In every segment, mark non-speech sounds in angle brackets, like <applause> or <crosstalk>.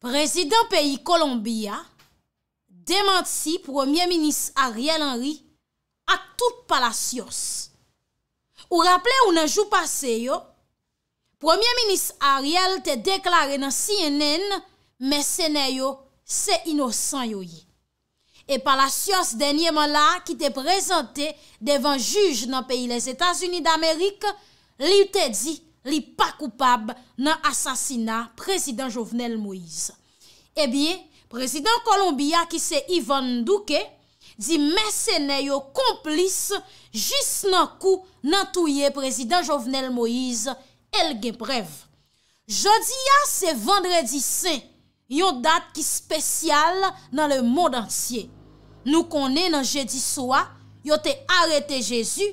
Prezident peyi Kolombiya demansi Premier Minis Ariel Henry a tout palasyos. Ou rappele ou nan jou pase yo, Premier Minis Ariel te deklare nan CNN mesenay yo se inosan yo ye. E palasyos denye man la ki te prezante devan juj nan peyi les Etats-Unis d'Amerik, li te di li pa koupab nan asasina Prezident Jovenel Moise. Ebyen, eh prezident Kolombiya ki se Ivan Ndouke di mersene yo komplis jis nan kou nan touye prezident Jovenel Moïse el genprev. Jodi ya se vendredi se, yo dat ki spesyal nan le mod ansye. Nou konen nan jedi soa, yo te arete Jezu,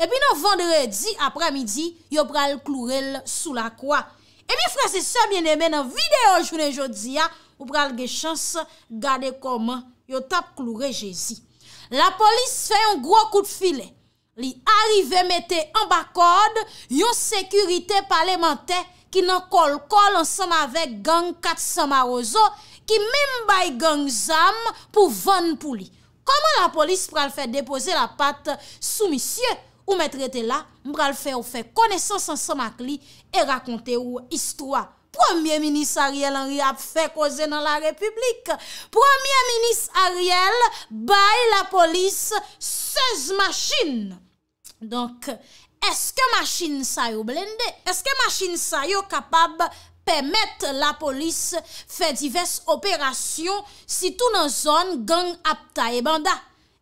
ebyen nan vendredi apremidi yo pral klourel sou la kwa. Ebyen frase se, mwen eme nan videyo jounen jodi ya, Ou pral ge chans gade koman yo tap klou rejezi. La polis fe yon gro kout file. Li arive mette an bakode yon sekurite pale mentè ki nan kol kol ansama vek gang kat samarozo ki men bay gang zam pou ven pou li. Koman la polis pral fe depose la pat sou misye? Ou mette rete la, mbral fe ou fe konesans ansama kli e rakonte ou istwa. Premier ministre Ariel Henry ap fè kozè nan la republik. Premier ministre Ariel baye la polis 16 machin. Donk, eske machin sa yo blendè? Eske machin sa yo kapab pèmèt la polis fè divers operasyon si tou nan zon gang ap ta ebanda?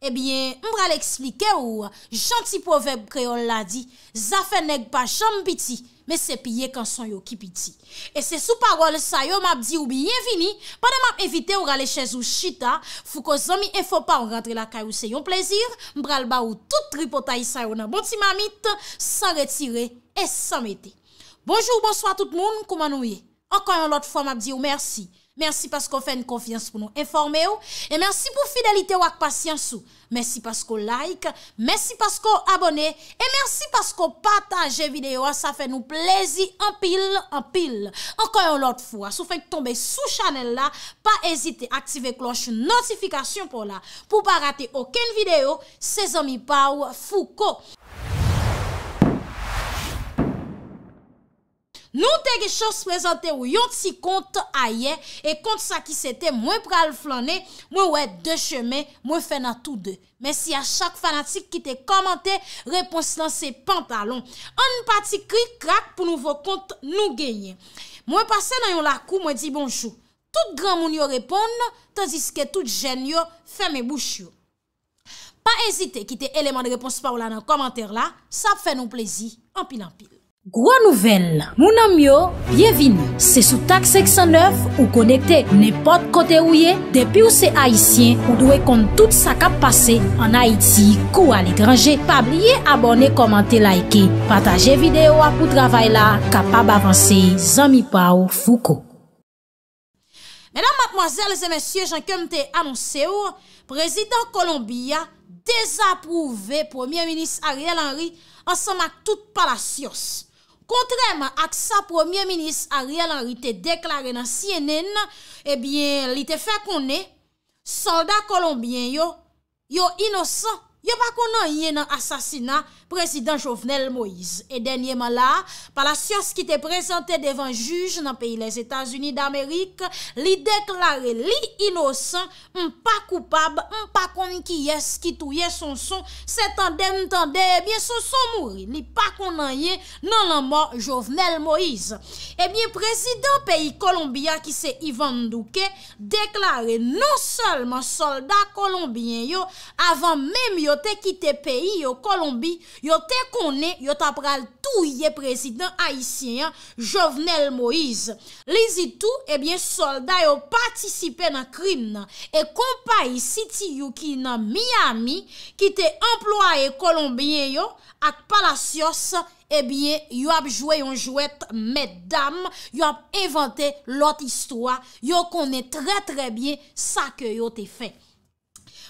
Ebyen, eh mbra l'eksplike ou, janti poveb kreol la di, zafè neg pa chan piti. me se piye kan son yo ki piti. E se sou parol sa yo, mabdi ou biyevini, padan mab evite ou rale chèz ou chita, fou ko zomi e fò pa ou rentre la kaj ou se yon plezir, mbral ba ou tout ripotay sa yo nan boti mamit, san retire et san mete. Bonjour, bonsoir tout moun, koumanouye. Okoyon lot fò mabdi ou mersi. Mersi pasko fèn konfians pou nou informè ou. E mersi pou fidelite ou ak pasyansou. Mersi pasko like. Mersi pasko abone. E mersi pasko patanje videyo. Sa fè nou plezi anpil, anpil. Anko yon lot fwa. Sou fèn tombe sou chanel la. Pa ezite aktive kloche notifikasyon pou la. Po pa rate oken videyo. Se zomi pa ou fuko. Nou te ge chos prezante ou yon ti kont a ye, e kont sa ki sete mwen pral flan e, mwen wè de cheme, mwen fè nan tout de. Mè si a chak fanatik ki te komante, repons nan se pantalon. An pati kri krak pou nou vò kont nou genye. Mwen pase nan yon lakou, mwen di bonjou. Tout gran moun yo repon, tan diske tout jen yo fè mè bouch yo. Pa ezite ki te eleman de repons pa ou la nan komante la, sa fè nou plezi, an pil an pil. Gro nouvel, mounan myo, bienvin, se sou tak 609 ou konekte, ne pot kote ou ye, depi ou se haisyen, ou dwe kont tout sa kap pase, an Haiti, kou al ekranje, pa blye abone, komante, laike, pataje videyo apou travay la, kapab avanse, zami pa ou fuko. Menan matmoazer, les emensye, jan kem te anonse ou, prezident Kolombiya, dezaprouve, premier minis Ariel Henry, ansan mak tout palasyos. Kontreman ak sa premier minis a realanri te deklare nan CNN, ebyen eh li te fè konè, soldat kolombien yo, yo inosant, yo pa konan ye nan asasina prezident Jovenel Moïse. E denye man la, pa la siyans ki te prezante devan juj nan peyi les Etats-Unis d'Amerik, li deklare li inosan, mpa koupab, mpa konkiyes ki touye son eh son, setan den tende, ebyen son son mouri. Li pa konan ye nan nanman Jovenel Moïse. Ebyen eh prezident peyi Kolombiya ki se Ivan Ndouke, deklare non solman soldat Kolombiyen yo, avan menm yo Yo te kite peyi yo Colombi, yo te kone, yo ta pral touye prezident Haitien, Jovenel Moïse. Le zi tou, ebyen solda yo patisipe nan krim nan, e kompa yi siti yu ki nan Miami, ki te employe Colombien yo, ak palasyos, ebyen yo ap jwe yon jwet meddam, yo ap evante lot istwa, yo kone tre tre bien sa ke yo te fey.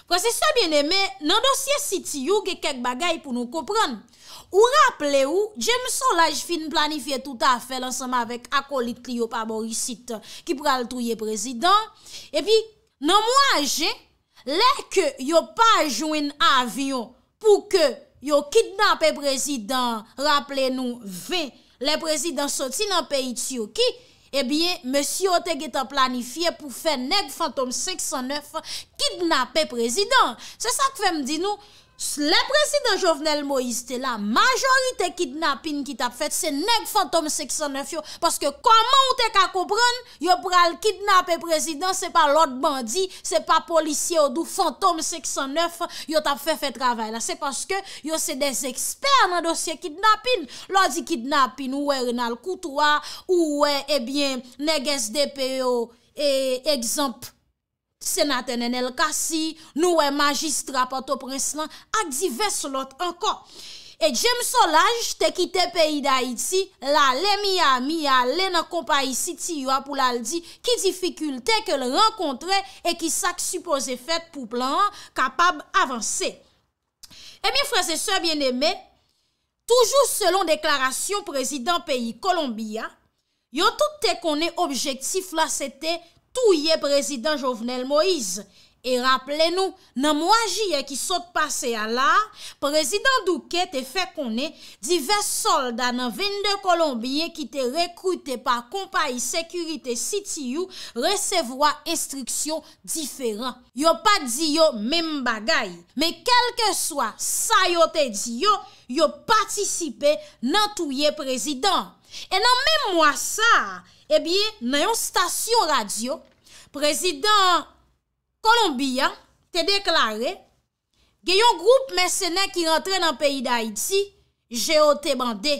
Kwa se sa bine me nan dosye siti yo ge kek bagay pou nou kopron. Ou rappele ou jem son laj fin planifiye touta fel ansama vek akolit li yo pa borisit ki pral touye prezident. E pi nan mwaje leke yo pa joun avyon pou ke yo kidnap prezident rappele nou vek le prezident soti nan peyi tsyo ki. Ebyen, eh M. Oteg etan planifiye pou fè Neg Fantom 609 kidnapè prezident. Se sa k fèm di nou... Le prezident Jovenel Moïse, te la majorite kidnapin ki tap fet, se neg fantom 609 yo. Paske koman ou te ka koubran, yo pral kidnap e prezident, se pa lot bandi, se pa polisye ou do fantom 609, yo tap fet fe travay la. Se paske yo se des eksper nan dosye kidnapin. Lodi kidnapin ou e renal koutoua, ou e ebyen eh neg SDPO e eh, ekzampi. Senaten en el kasi, nouwe magistra pato prins lan, ak di ves lot anko. Et jem solaj, te ki te peyi da iti, la le miya miya le nan kompa isi ti yo apou lal di, ki difikulte ke l renkontre, e ki sak supose fet pou plan kapab avanse. E mi frase se bieneme, toujou selon deklarasyon prezident peyi Kolombiya, yo toute te konen objektif la sete, touye prezident Jovenel Moïse. E rappele nou, nan mwajie ki sot pase ala, prezident Douquet te fekone divers solda nan vende Kolombie ki te rekrute pa kompayi sekurite sitiyou resevoa instriksyon diferan. Yo pa diyo mem bagay, me kelke swa sa yo te diyo, yo patisipe nan touye prezident. E nan mem mwa sa, e bie nan yon stasyon radyo, Prezident Kolombiya te deklare genyon group mersenè ki rentre nan peyi da Haiti je o te bandè.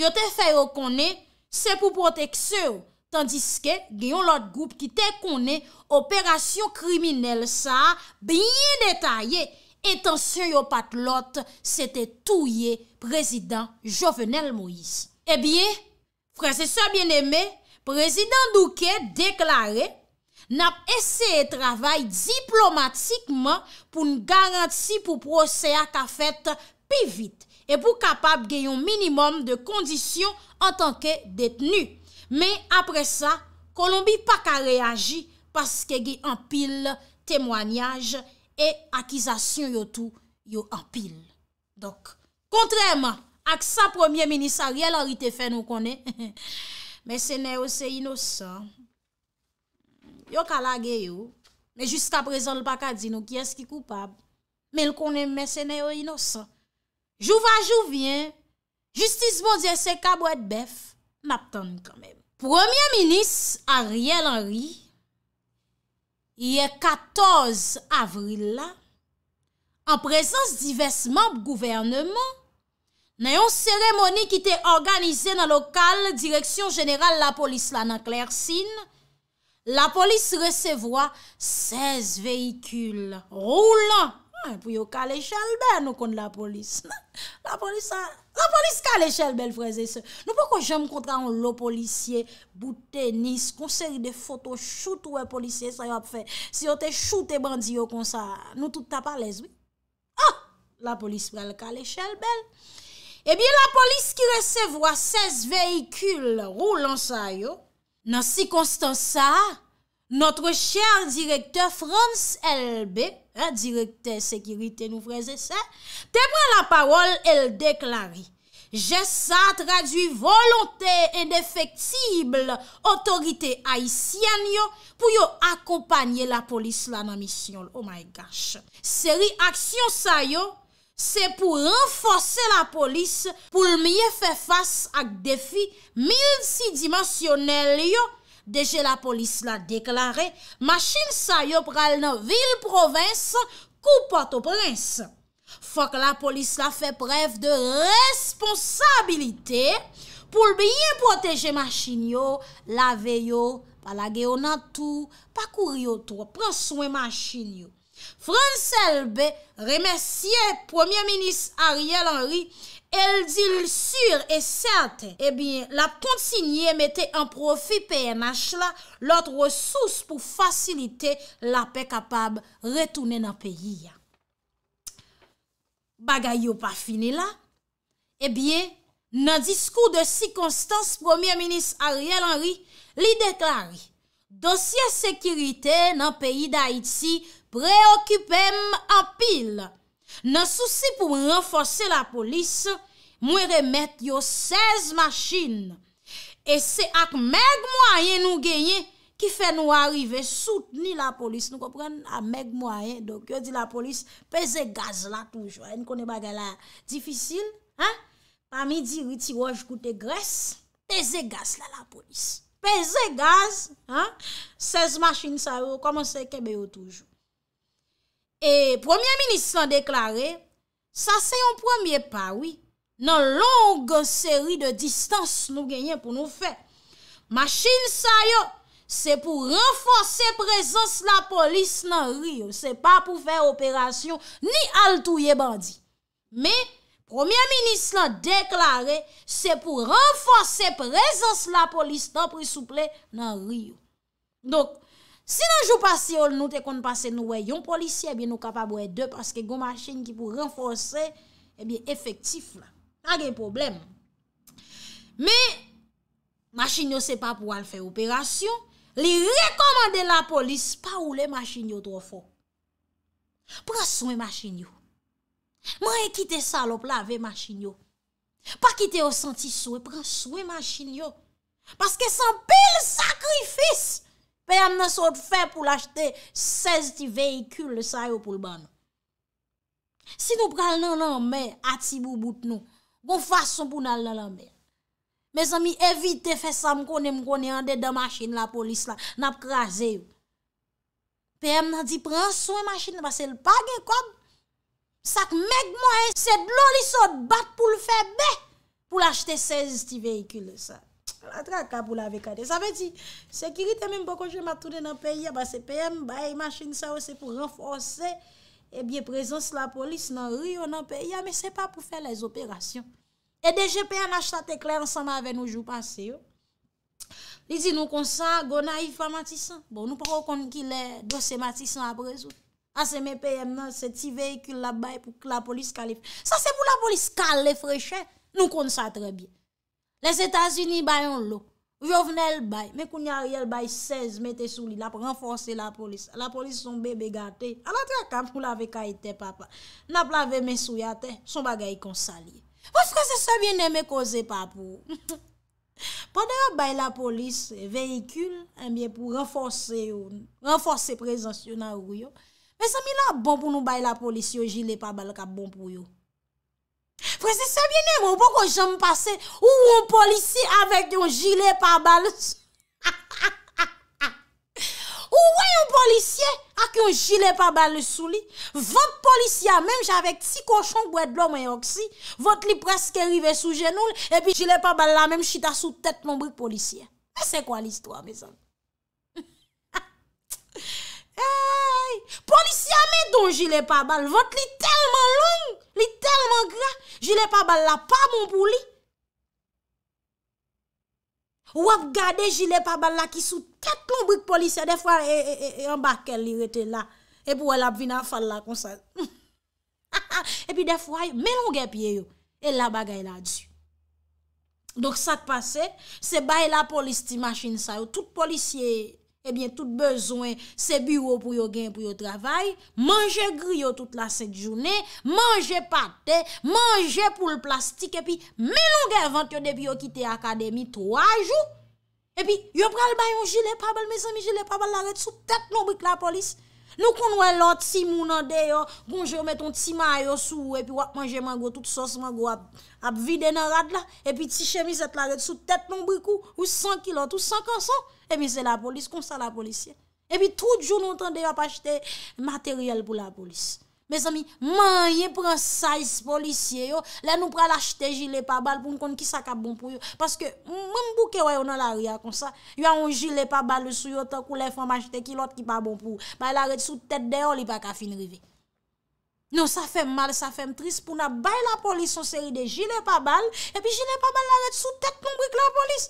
Yo te fèy o konè, se pou potek se ou. Tandiske genyon lot group ki te konè operasyon kriminel sa, bie detayè, etan se yo pat lot, se te touye prezident Jovenel Moïse. E bie, prezident doke deklare nap eseye travay diplomatikman pou nou garanti pou prose ak afet pi vit, e pou kapap geyon minimum de kondisyon an tanke detenu. Me apre sa, Kolombi pa ka reagi paske gey anpil temwanyaj e akizasyon yo tou yo anpil. Dok, kontreman ak sa premier minisaryel harite fe nou konen, <laughs> me se ne yo se inosan... yo kalage yo, me jiska prezon l pakadino, kyes ki koupab, me l konen mesene yo inosan. Jou va, jou vyen, justisbo diye se kabou et bef, map tan kanmen. Premier ministre Ariel Henry, ye 14 avril la, an prezans di vesman pou gouvernement, nan yon seremoni ki te organize nan lokal direksyon general la polis la nan kler sin, La polis resevoa 16 vehikul roulan. Ah, pou yo kal eshel bel nou kon la polis. Non, la polis kal eshel bel freze se. Nou pou kon jem kontra an lo polisye, boutenis, konseri de foto, shoot ou e polisye sa yo ap fe. Si yo te shoot e bandi yo kon sa, nou touta palez. Ah, la polis prel kal eshel bel. Ebyen la polis ki resevoa 16 vehikul roulan sa yo, Nansi konstan sa, notre chèr direkter Frans Elbe, direkter sekirite nou freze se, te mwen la parol el deklari. Je sa traduit volontè indefektible otorite haïsyan yo pou yo akompanyè la polis la nan misyon. Se reaksyon sa yo... Se pou renfose la polis pou l miye fe fas ak defi milsi dimasyonel yo. Deje la polis la deklare, machin sa yo pral nan vil provins kou pato prins. Fok la polis la fe pref de responsabilite pou l biye proteje machin yo, lave yo, palage yo nan tou, pa kour yo tou, pran souen machin yo. Fransel B remersiye Premier Ministre Ariel Henry el dil sur e certe e eh bie la kontsignye mette an profi PNH la lot resous pou fasilite la pe kapab retoune nan peyi ya. Bagay yo pa fini la, e eh bie nan diskou de sikonstans Premier Ministre Ariel Henry li deklari dosye sekirite nan peyi d'Haïti preokipem apil, nan sosi pou renfose la polis, mwen remet yo 16 machin, e se ak meg mwayen nou genye, ki fe nou arrive soutni la polis, nou kompren, a meg mwayen, yo di la polis, peze gaz la toujou, e nou konen bagala difisil, pa mi diri ti waj koute gres, peze gaz la la polis, peze gaz, 16 machin sa yo, koman se kebe yo toujou, Et Premier Ministre l'a déklaré, sa se yon premier pari, nan long seri de distanse nou genyen pou nou fè. Machine sa yo, se pou renforser prezons la polis nan Rio. Se pa pou fè operasyon ni altouye bandi. Me, Premier Ministre l'a déklaré, se pou renforser prezons la polis nan prisouple nan Rio. Dok, Sinan jou pasi ou nou te kon pasi nou wey yon polisi, ebi eh nou kapabwe dè, paske goun machin ki pou renforsè, ebi eh efektif la. A gen problem. Me, machin yo se pa pou al fè operasyon, li rekomande la polis, pa ou le machin yo tro fo. Pran sou e machin yo. Mwen e kite salop la ve machin yo. Pa kite o santi sou, pran sou e machin yo. Paske san bel sakrifis, Pè yam nan sot fè pou l'achete 16 ti veikul le sa yo pou l'ban nou. Si nou pral nan nan mè ati bou bout nou, kon fason pou nan nan l'an mè. Mè zan mi evite fè sam konen m konen yande da machin la polis la, nap krasè yo. Pè yam nan di pran 100 e machin la, basè l'pagè kob. Sak mèk mwen se dlo li sot bat pou l'fè bè pou l'achete 16 ti veikul le sa yo. La traka pou la vekade. Sa ve di, sekirite men bo koje matoude nan peye, ba se peye m baye machin sa, ou se pou renforse, e bie prezons la polis nan riyo nan peye, a me se pa pou fe les operasyon. E deje peye an achate kler ansan ma ven ou jou pase yo. Li di nou konsa, gona ifa matisan. Bon, nou para kon ki le dosse matisan aprezo. A se me peye m nan se ti veykul la baye pou la polis kalifre. Sa se pou la polis kalifre che, nou konsa trebyen. Les Etats-Unis bayon lò. Ou yo vnen l bay. Men kou nyari l bay 16 metè sou li la pou renforse la polis. La polis son bebe gate. Alatè a kam pou lave kaitè papa. Nap lave men sou yate. Son bagay konsali. Ou fwese sebyen ne me koze papou. Pwede yo bay la polis veyikul. Enbyen pou renforse yo. Renforse prezansyon nan ou yo. Men sebyen la bon pou nou bay la polis yo. Jile pa bal ka bon pou yo. Prese se bine moun pou kon jom pase ou woun polisi avèk yon jilè pa bal le souli. <laughs> Ou wè yon polisi avèk yon jilè pa bal le souli, vòt polisi avèk javèk ti koshon bwèd lò mwen yon ksi, vòt li preske rive sou jenoul, epi jilè pa bal la mèm chita sou tèt moun brik polisi. Ase kwa l'histoire mè san? Polisye amè don jilè pa bal Vot li telman long Li telman gra Jilè pa bal la pa moun pou li Ou ap gade jilè pa bal la Ki sou tet lombrik polisye Defwa e, e, e, en bakèl li rete la Epi ou el ap vina fal la konsa <laughs> Epi defwa Mè longè piye yo El la bagay la di Dok sa te pase Se bay la polisye ti machin sa yo Tout polisye yo Ebyen, eh tout bezwen se biro pou yo gen pou yo travay, manje gri yo tout la set jounen, manje pate, manje pou l plastik, epi menon gen vant yo depi yo kite akademi 3 jou, epi yo pral bayon jile pabal, mes ami jile pabal, laret sou tet nou brik la polis. Nou kon wè lò, ti moun an deyo, konje wè ton ti mayo sou, epi wap manje man go, tout sos man go, ap vide nan rad la, epi ti chemise t la red sou, tet non brikou, ou san kilot, ou san kansan, epi se la polis, konsa la polisye. Epi trou di jou nou tan deyo ap achete materyel pou la polisye. Bez ami, man ye pren saise polisye yo, le nou prel achete jile pa bal pou nou kon ki sa ka bon pou yo. Paske, mwen bouke wè yon nan la ria kon sa, yon jile pa bal sou yotan kou le fwam achete ki lot ki pa bon pou yo. Baye la ret sou tete deyon li pa ka fin rive. Non, sa fe m mal, sa fe m tris pou nou baye la polis yon seri de jile pa bal, epi jile pa bal la ret sou tete nou brik la polis.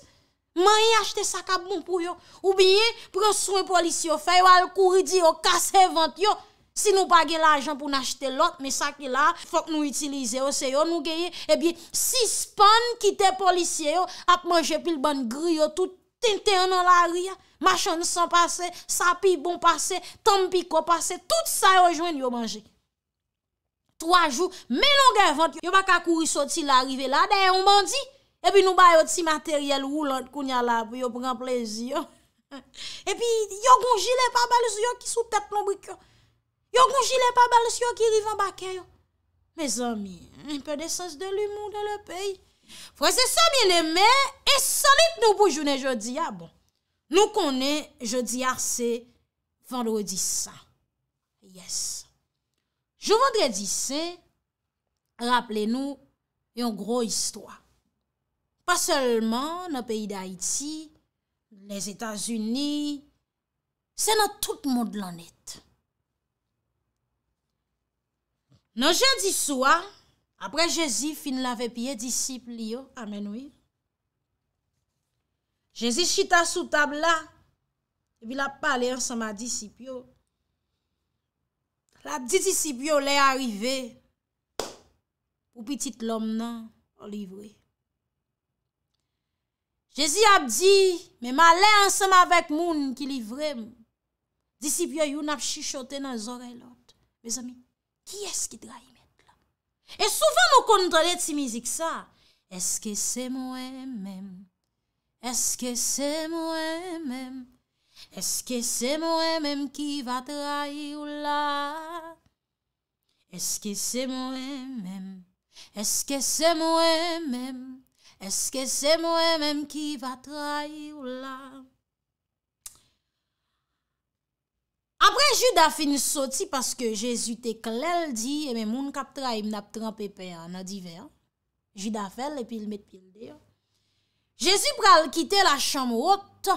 Man ye achete sa ka bon pou yo. Ou biye, pren sou yon polis yo, fe yon al kouridi yo, kase vent yo. Si nou bagye la ajan pou n'achete lot, me sa ki la, fok nou itilize yo oh. se yo nou geye, e bi si span kite policye yo, ap manje pil ban gri yo tout, tinten nan la ri ya, machan san pase, sapi bon pase, tampi ko pase, tout sa oh, yo jwen yo manje. Troa jou, men nou gen vant yo, oh. <laughs> eh yo baka kouri soti la rive la, den yon bandi, e bi nou bayo ti materyel woulant ku n'ya la, pou yo pran non, plezi yo. E bi yo gounjile pa bali sou yo ki sou tet non brik yo. Yo konji le pa balos yo ki rivan baken yo. Me zami, mè pè desas de l'humour de l'pey. Fwese sa mè lè mè, e salit nou pou jounen jodi a. Ah bon, nou konen jodi a, se vendredi sa. Yes. Jou vendredi se, rappele nou, yon gro istwa. Pa selman, nan peyi de Haiti, nan Etats-Unis, se nan tout moun de l'anet. Non jè di sou a, apre jè zi fin lave piye disip li yo, amen wè. Jè zi chita sou tab la, e bil ap pale ansem a disip yo. La ap di disip yo le arive, ou pitit lom nan, olivre. Jè zi ap di, me ma le ansem avek moun ki livre, disip yo yon ap chishote nan zore lot, bez amin. Ki eske dra imen la? E soufa mou kontra let si mizik sa? Eske se mou emem, eske se mou emem, eske se mou emem ki va dra i ou la. Eske se mou emem, eske se mou emem, eske se mou emem ki va dra i ou la. apre jude a fin sou ti paske jesu te klel di, eme moun kap tra im e nap tramp epen an adive, jude a fel epil met pil deyo, jesu pral kite la chanm wot,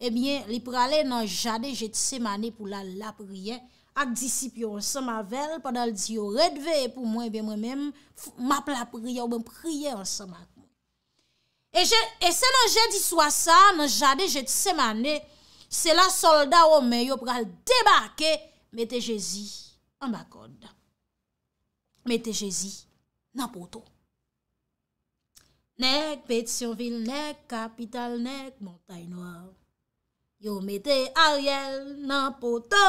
ebyen li prale nan jade jet semane pou la lap riyen, ak disipyo an seman vel, padal di yo redve epou mwen, ebyen mwen mem map lap riyen, ou mwen priye an seman. E, e se nan jade jesu sa, nan jade jet semane, Se la solda wome yo pral debake, mette jezi an bakon da. Mette jezi nan poto. Nek Petionville, nek Kapital, nek Montaigne Noir. Yo mette Ariel nan poto.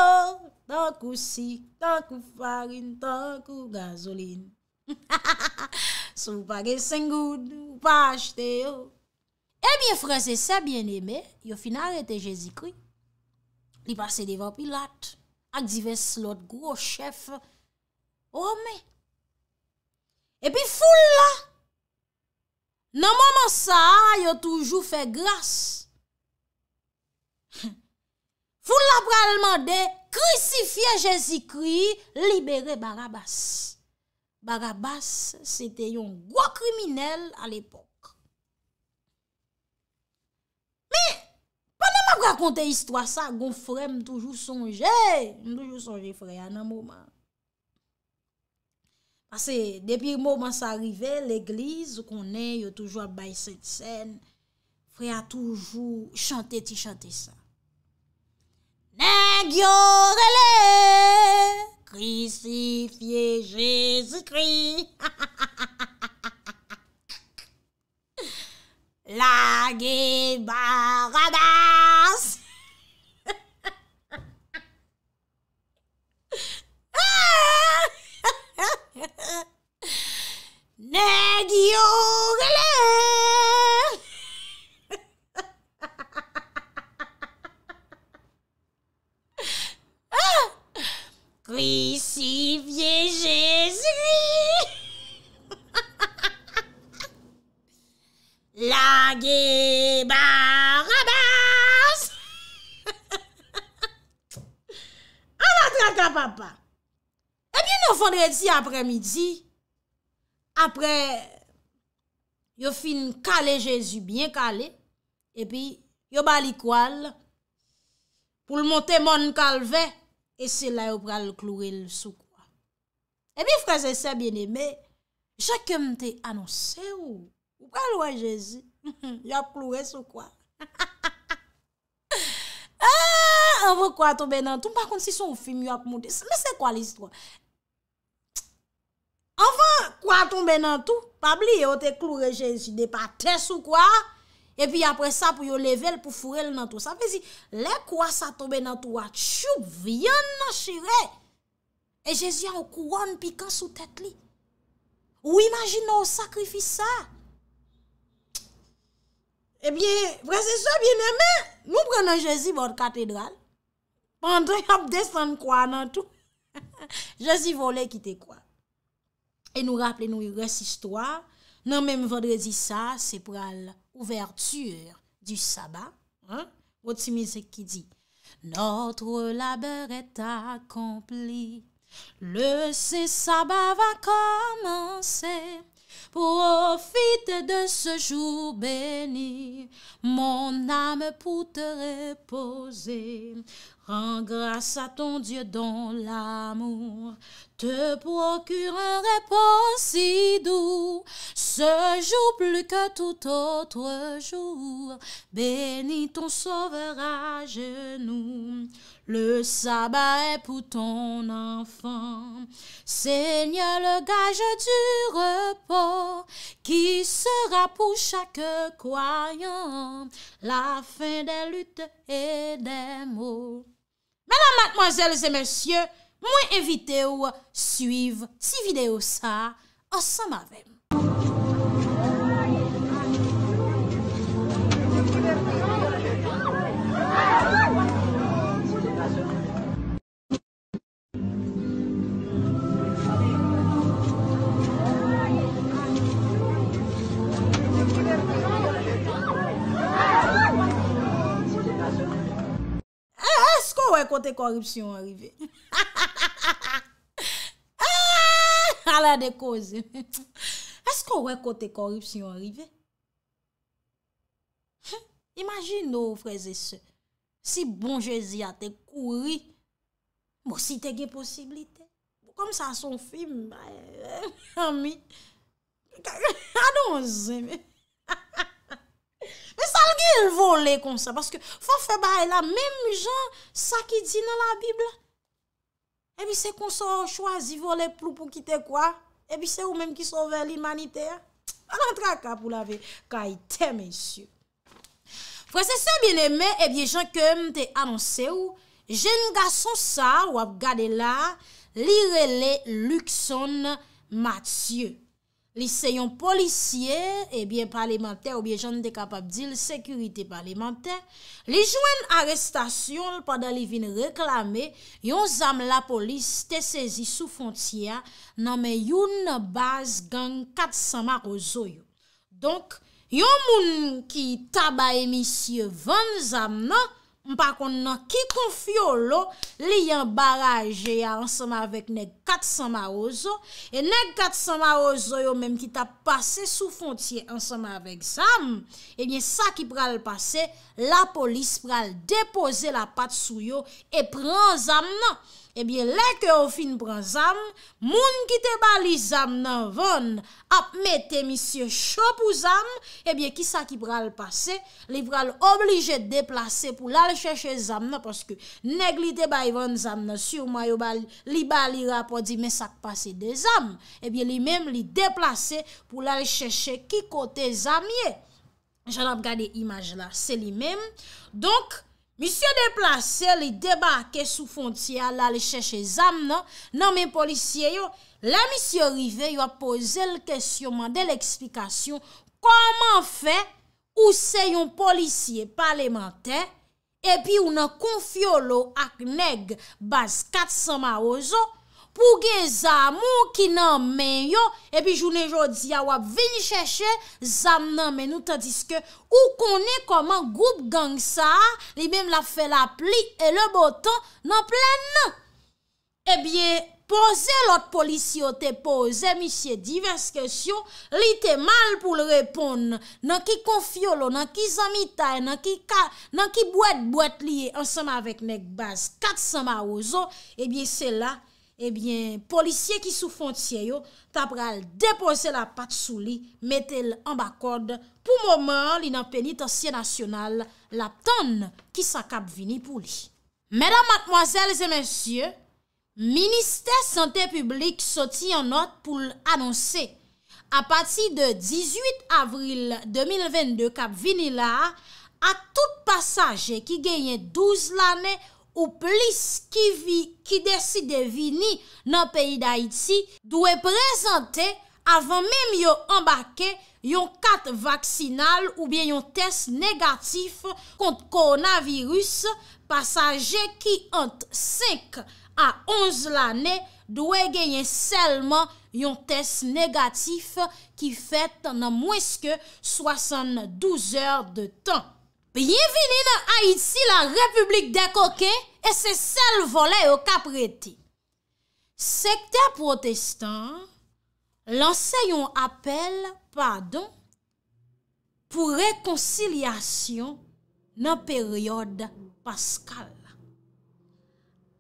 Tankou si, tankou farine, tankou gazoline. <laughs> Sou pa ge sengoud, ou pa achete yo. Ebyen eh franse sebyen eme, yo finarete Jezikri. Li pase devan pilat, ak zive slot gwo chefe. Ome. Epy foule la. Nan mouman sa, yo toujou fe glas. <laughs> Foule la pralman de krisifiye Jezikri, libere Barabas. Barabas, se te yon gwa kriminel al epon. Mi, pwè nan m ap rakonte histwa sa, goun fwè m toujou sonje, m toujou sonje fwè ya nan mouman. Pase, depi mouman sa arrive, l'eglize konen yo toujou ap bay set sen, fwè ya toujou chante ti chante sa. Nan gyo rele, krisifiye jesu kri, ha ha ha ha ha. Lag e baradas! AAAAAHHHH Nè dio gle! Christi vieje smi! La ge barabas! <laughs> An la tra ta papa! E bi nou fonde di apre midi, apre yo fin kale Jezu, bien kale, e bi yo bali kwal, pou l montè mon kalve, e se la yo pral kloure l soukwa. E bi fraze se bien eme, jakem te anonsè ou? Walwa Jezi Yop kloure sou kwa Ha <laughs> ha ha ha Ha ha ha ha Anvo kwa tobe nan tou Par kon si sou ou film yop mouti Mese kwa l'histoire Anvo kwa tobe nan tou Pabli yote kloure Jezi De pa tes ou kwa E pi apre sa pou yo leve l pou fure l nan tou Sa fezi le kwa sa tobe nan tou A tchouk vyan nan chire E Jezi a ou kouan Pikan sou tet li Ou imagina ou sakrifisa Ebyen, eh prase so, byeneme, nou prenen Jezi bod katedral, pandre yop desan kwa nan tou, <laughs> Jezi vole kite kwa. E nou rappele nou yon res istwa, nan menm vodre di sa, se pral ouverture du sabba, wot si mese ki di, Notre laber et akompli, Le se sabba va komanse, Profite de sejou beni, Mon am pou te repose. Rends grâce à ton Dieu dont l'amour te procure un repos si doux. Ce jour plus que tout autre jour, bénis ton sauveur à genoux. Le sabbat est pour ton enfant. Seigneur, le gage du repos qui sera pour chaque croyant la fin des luttes dèm ou. Mè nan matmòzèl zè mèsyè, mwen evite ou suiv ti videyo sa, a sa ma vèm. kote koripsyon arive. Ha <laughs> ah, ha ha ha ha! Ha la dekoze. Eskou wè kote koripsyon arive? Imagin nou freze se. Si bon jezi a te kouri, mw si te ge posibilite. Mw kom sa son fi mwa mi. Ha do mw zeme. Ha ha ha ha! Il volè kon sa, paske fò fè baè la, mèm jan sa ki di nan la Bibla. Ebi se kon so chwazi volè plou pou kite kwa? Ebi se ou mèm ki so vè l'imanitè? An an tra ka pou la ve. Ka itè, mèsyou. Fò se se bine mè, ebi jan kem te anonsè ou, jen ga son sa wap gade la, li rele Luxon Matyeu. Li se yon polisye, ebyen parlemente, oubyen jan de kapap di, li sekurite parlemente, li jwen arestasyon lpada li vin reklame, yon zam la polis te sezi sou fontiya, nanme yon baz gang katsama ozoyo. Donk, yon moun ki tabaye misye 20 zam nan, Mpa kon nan, ki kon fyo lo, li yon baraje ya ansama vek nek katsama ozo, e nek katsama ozo yo menm ki ta pase sou fontye ansama vek zan, ebyen sa ki pral pase, la polis pral depose la pat sou yo e pran zan nan. Ebyen, eh lè ke ou fin pran zam, moun ki te bali zam nan von ap mette misye chop ou zam, ebyen, eh ki sa ki pral pase, li pral oblije deplase pou lal chèche zam nan, paske negli te bay von zam nan, si ou mayo li bali rapo di mesak pase de zam. Ebyen, eh li mem li deplase pou lal chèche ki kote zam ye. Jan ap gade imaj la, se li mem. Donk, Misye de plase li debake sou fontia la li chèche zam nan non? non, men polisye yo. La misye rive yo a pose l kèsyoman de l eksplikasyon koman fè ou se yon polisye parlementè e pi ou nan konfyo lo ak neg bas 400 ma ozo. pou ge zan moun ki nan men yo, epi jounen jodi ya wap vini chèche, zan nan men nou, tadiske, ou konen koman goup gang sa, li bem la fè la pli, e le botan nan plen nan. Ebyen, pose lot polisyon te pose, misye divers kesyon, li te mal pou lèpon, nan ki konfyo lò, nan ki zan mitay, nan ki boèt boèt liye, ansama avèk nek baz, kat sama ouzo, ebyen se la, ebyen, eh polisye ki sou fontye yo, tap ral depose la pat sou li, metel an bak kode, pou mouman li nan penitansye nasyonal, la ton ki sa kap vini pou li. Mèdam matmoazèl zè mèsyè, Ministè Santè Publik soti an not pou l'anonsè. A pati de 18 avril 2022 kap vini la, a tout pasajè ki genyen 12 l'anè ou plis ki desi devini nan peyi da iti, dwe prezante avan mem yo ambake yon kat vaksinal ou bien yon tes negatif kont koronavirus, pasaje ki ant 5 a 11 lane dwe genyen selman yon tes negatif ki fet nan mweske 72 er de tan. Bienveni nan Haïti la Republik Dekoke e se sel vole yo kapreti. Sekte protestant, lansè yon apel, pardon, pou rekonsilyasyon nan peryode paskal.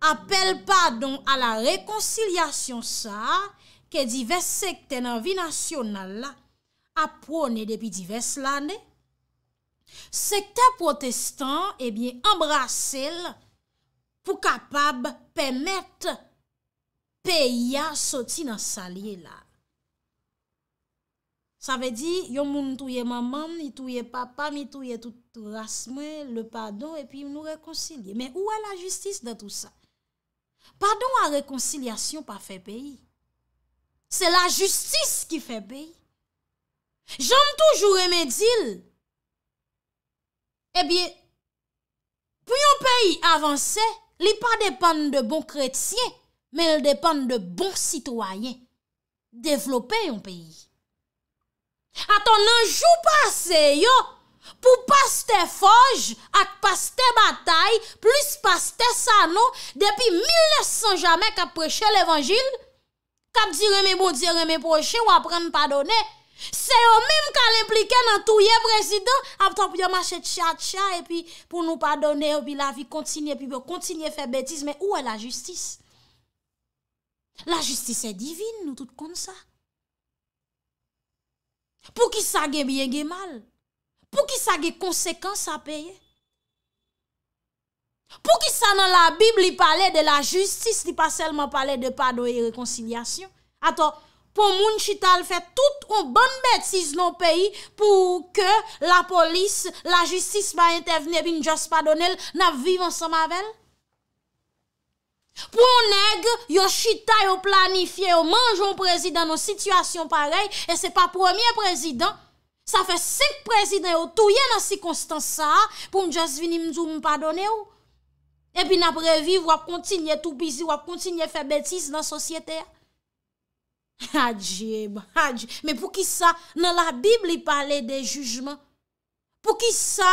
Apel, pardon, a la rekonsilyasyon sa ke divè sekte nan vi nasyonal la apone depi divè slanè Sektè protestant, ebyen, eh embrase l, pou kapab pèmèt pèya soti nan salye la. Sa ve di, yon moun touye mamman, touye papa, touye tout rasmè, le padon, e pi nou rekoncilye. Men ou an la justis da tout sa? Padon an rekoncilasyon pa fè peyi. Se la justis ki fè peyi. Jom toujou remedil, Ebyen, eh pou yon peyi avanse, li pa depan de bon kretien, men li depan de bon sitwayen. Devlope yon peyi. Aton nan jou pase yo, pou paste foj, ak paste batay, plus paste sano, depi 1900 jame kap preche l'Evangil, kap direme bo direme preche ou apren padone, C'est au même qui impliquer dans tout le président. Après, pour marcher et puis pour nous pardonner, puis la vie continue, puis veut continuer à faire bêtises. Mais où est la justice? La justice est divine, nous toutes comme ça. Pour qui ça a bien mal? Pour qui ça a conséquences à payer? Pour qui ça dans la Bible, il parlait de la justice, il pas seulement parler de pardon et réconciliation? Attends. pou moun chital fè tout ou bon betiz nou peyi pou ke la polis, la jistis ba entevne bi n'jas padonel na viv ansa mavel. Pou nèg, yo chital yo planifiye, yo manjou an prezident nou situasyon parey e se pa premier prezident, sa fè 5 prezident ou touye nan si konstans sa pou n'jas vini mdou mpadone ou. E pi nap reviv wap kontinye tou pizi, wap kontinye fè betiz nan sosyete a. Adje, adje. Mè pou ki sa nan la bib li pale de jujman. Pou ki sa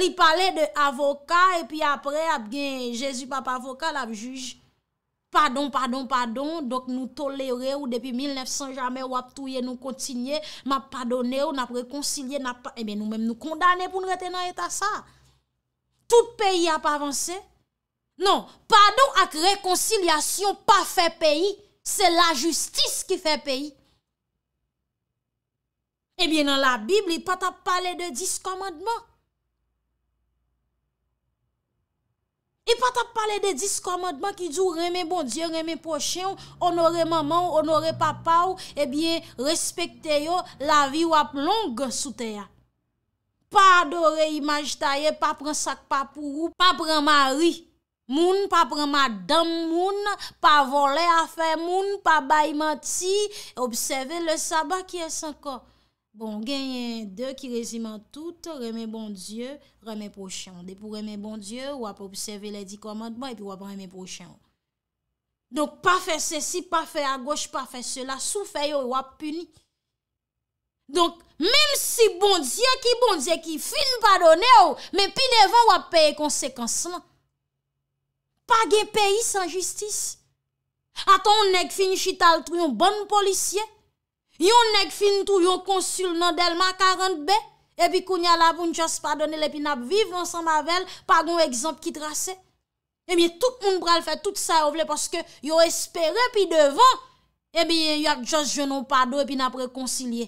li pale de avoka epi apre ap gen jesu papa avoka la ap juj. Padon, padon, padon. Dok nou tolere ou depi 1900 jamè wap touye nou kontinye. Mè padone ou nap rekoncilye. Mè nou mèm nou kondane pou nou retenan etasa. Tout peyi ap avanse. Non, padon ak rekoncilyasyon pa fe peyi. se la justis ki fe peyi. Ebyen eh nan la Bibli, i pata pale de dis komadman. I pata pale de dis komadman ki di ou reme bon diyo, reme pochyon, onore maman, onore papa ou, ebyen eh respekte yo la vi wap long sou teya. Pa do re imaj daye, pa pren sak pa pou ou, pa pren mari. Ebyen nan la Bibli, Moun pa prema dam moun, pa vole afe moun, pa bayman ti, observe le sabak yè san ka. Bon, gen yè de ki reziman tout, remè bon dieu, remè pochè an. Depou remè bon dieu, wap observe le di komandman, epi wap remè pochè an. Donk pa fè sè si, pa fè a goch, pa fè sè la, sou fè yo, wap puni. Donk, mèm si bon dieu ki bon dieu ki fin pa donè yo, mèm pi devan wap peye konsekansman. pa gen peyi san jistis. Ata ou nek fin chital tou yon bon policye, yon nek fin tou yon konsul nan delma karantbe, epi kounya la pou n'jos padonel, epi nap viv lansan mavel, padon ekzamp ki trase. Emi, tout moun pral fè tout sa ovle, paske yon espere pi devan, epi yon ak jos jenon padon, epi nap rekoncilye.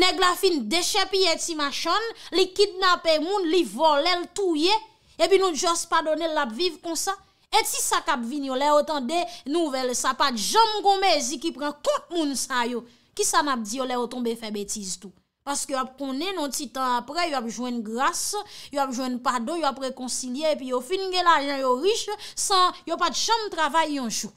Neg la fin deshe pi eti machan, li kidnap e moun, li volel touye, Ebi nou jòs pa donè lè ap viv kon sa. Et si sa kap vin yo lè otan de nouvel sa. Pat jom kon mezi ki pren kont moun sa yo. Ki sa map di yo lè otan be fe betiz tou. Paske yo ap konè nou ti tan apre. Yo ap jwen grase. Yo ap jwen pado. Yo ap rekonsilye. Epi yo fin gen la jen yo riche. San yo pat jom travay yon chou.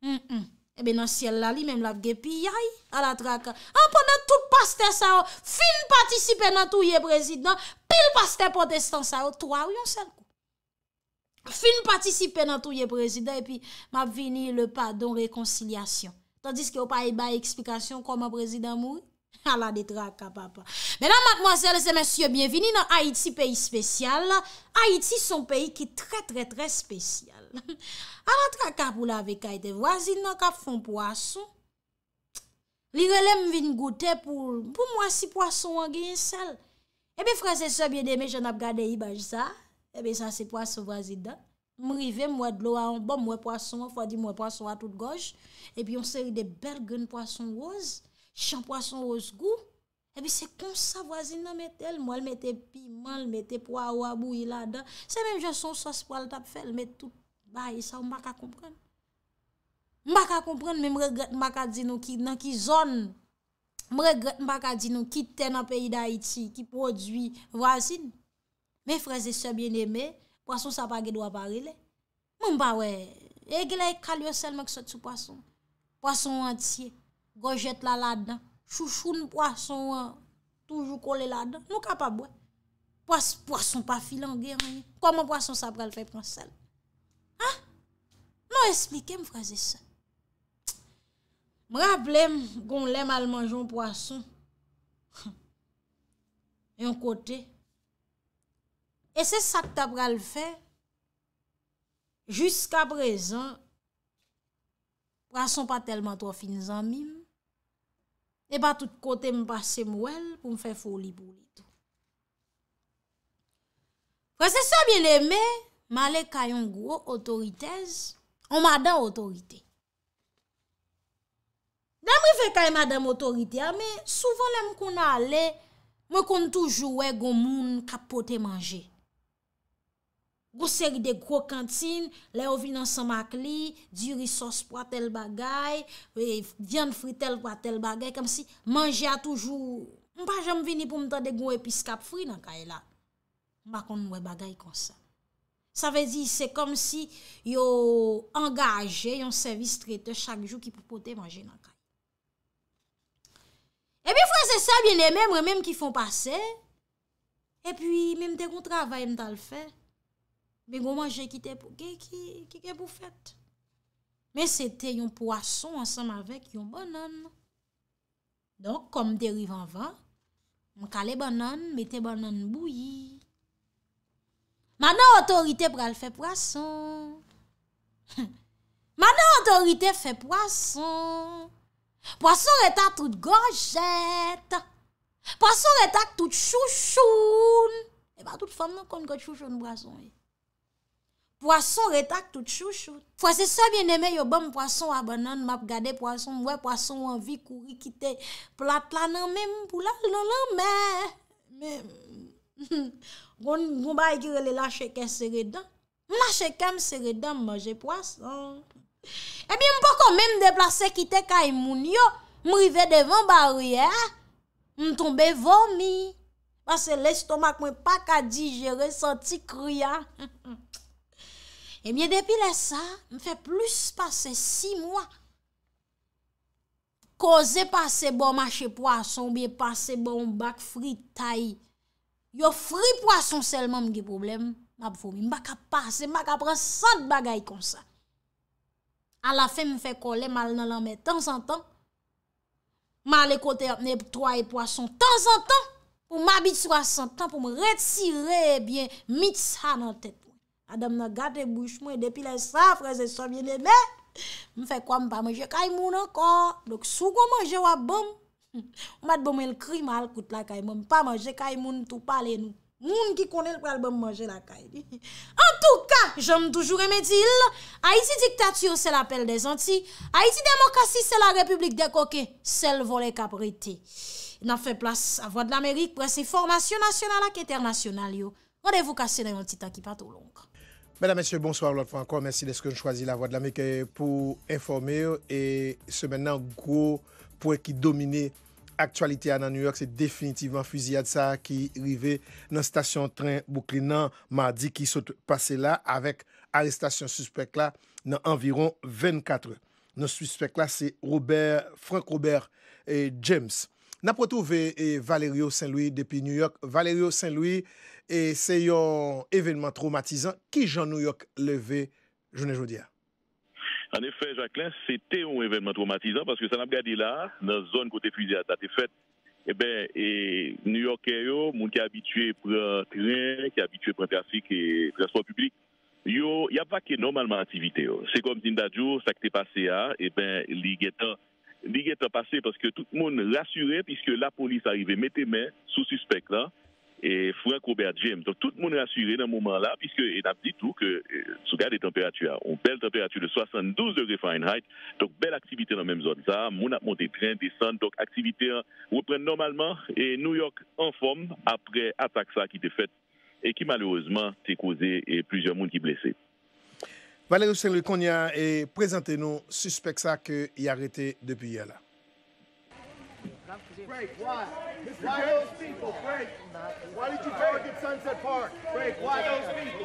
Hmm hmm. Ebe eh nan siel la li menm la vge, pi ya yi ala traka. Anponan tout paste sa yo, fin patisipe nan tou ye prezident, pil paste protestan sa yo, tou a ou yon sel kou. Fin patisipe nan tou ye prezident, e pi ma vini le pa don rekoncilasyon. Tandis ki yo pa e bay eksplikasyon kon ma prezident mou. <laughs> Alade traka papa. Menan matmwazel se mesye bienvini nan Haiti peyi spesyal la. Haiti son peyi ki tre tre tre spesyal. <laughs> Alade traka pou la vekay te vwazil nan kap fon pwason. Li relem vin gote pou mwasi pwason wangye sel. Ebe eh fra se se biede me jan ap gade i baj sa. Ebe eh sa se pwason vwazil da. Mwrive mwad lo a an bom mwepwason. Fwadi mwepwason a tout goj. Ebi yon se yon belgen pwason wazil. chan pwason ozgou, ebi se kon sa vwazin nan metel, mwen metel piman, metel pwa wabou ila dan, se men jen son sos pwal tap fel, metel tout bay, sa ou mbaka kompren. Mbaka kompren, men mregret mbaka di nou ki nan ki zon, mregret mbaka di nou ki ten an peyi da iti, ki produi vwazin, men freze se bien eme, pwason sa pa gedwa parele, mbaka we, e gila e kalyo sel mwen ksot sou pwason, pwason antye, Gojete la la dan. Chou chou nou poisson euh, toujou kole la dan. Nou ka pa bwe. Poisson pa filan gen. Koman poisson sa pral fè pran sel? Ha? Nou esplike mw fraze se. Mw rapple mw goun lèm al manjoun poisson. Yon kote. E se sa kta pral fè jysk aprezen poisson pa telman trofine zanmime Ne pa tout kote m pa se mwel pou m fe foli bou li tou. Kwa se sa bi le me, ma le kayon gwo otoritez, o madan otorite. Damri fe kayon madan otorite, ame souvan lem kou na ale, mwen kon toujou we goun moun kapote manje. Gou seri de gwo kantin, le ouvi nan san makli, di risos pou atel bagay, diyan fritel pou atel bagay, kam si manje a toujou. Mpa jom vini pou mta de goun episkap fri nan kay la. Mpa kon nou e bagay konsa. Sa vezi, se kom si yo angaje, yo servis trete chak jou ki pou pote manje nan kay. E bi fwa se sa, bi ene memre, mem ki fon pase, e pi mem te kontrava ene tal fey. Me gwo manje ki te pou ge, ki ge pou fèt. Me se te yon poason ansanm avèk yon banan. Donk kom deriv anvan, m kalè banan, metè banan mbouyi. Manan otorite pral fè poason. <laughs> Manan otorite fè poason. Poason reta tout gojèt. Poason reta tout chouchoun. E ba tout fèm nan kon kote chouchoun eh poason e. Poason retak tout chouchou. Fwase sa bineme yon bom poason abanan, map gade poason, mwen poason anvi kouri kite, plat lanan men, pou lanan men. Men, mwen ba yi kirele lacheke seredan, mwen lacheke m seredan, mwen jè poason. E mi mwen pa kon men m deplase kite kaimoun yo, mwen rive devan barye, mwen tombe vomi, fwase lestomak mwen pa ka digere, santi kriya. <laughs> E mi depi la sa, mi fe plus pase 6 mwa. Koze pase bon mache poason, biye pase bon bak fri tayi. Yo fri poason selman mge problem, mba pou fomi, mba ka pase, mba ka pren sat bagay kon sa. A la fe mi fe kole mal nan lanme tan san tan, mal e kote apne pou toye poason tan san tan, pou mabi 300 tan, pou m retsire bien mit sa nan tet. Adem nan gade bouch mwen depile sa, freze so vye ne me, mwen fe kwa m pa manje kaimoun ankon, dok sou gwo manje wap bom, <laughs> mwen mat bom el kri mal kout la kaimoun, pa manje kaimoun tou pale nou, moun ki konel pral bom manje la kaimoun. <laughs> En tou ka, jom toujou remedi il, Haiti diktatiyo se la pel de zanti, Haiti demokasi se la republik de koke, sel vole kap rete. Nan fe plas avon d'Amerik prese formasyon nasyonal ak eternasyonal yo, wade vou kase nan yon titan ki pato lon. Mèdame, mèsyè, bonsoir lòt franco, mèsyè lèske n chwazi la vòd la mèkè pou informe yo e se mènen an gwo pou ek ki domine aktualite an an New York, se definitivman fuzi yad sa ki rive nan stasyon train boukli nan mardi ki sote pase la avèk arre stasyon suspect la nan anviron 24. Nan suspect la se Frank Robert James. Napotou ve eh, Valerio Saint-Louis depi New York. Valerio Saint-Louis, eh, se yon evenement traumatizant ki Jean New York leve, je ne jodi a. An efè, Jacqueline, se te yon evenement traumatizant, paske sa nan gadi la, nan zon kote fuzi a date fet, e eh ben, New York e yo, moun ki abitue pran teren, ki abitue pran persik e transport publik, yo, ya pa ke normalman ativite yo. Se kom din da djou, sa ke te pase a, e ben, lig etan, est passé parce que tout le monde rassuré puisque la police arrivée mettez main sous suspect là, et Frank Robert James. Donc, tout le monde rassuré rassuré là moment-là, puisque il dit tout, tout que euh, garde des températures, hein, une belle température de 72 degrés Fahrenheit. Donc, belle activité dans même zone ça mon a monté train, descendent. Donc, activité hein, reprennent normalement, et New York en forme après l'attaque ça qui été faite, et qui malheureusement t'est causé et plusieurs monde qui blessés. Valerio Senri Konya e prezente nou suspek sa ke y arrete depi yala.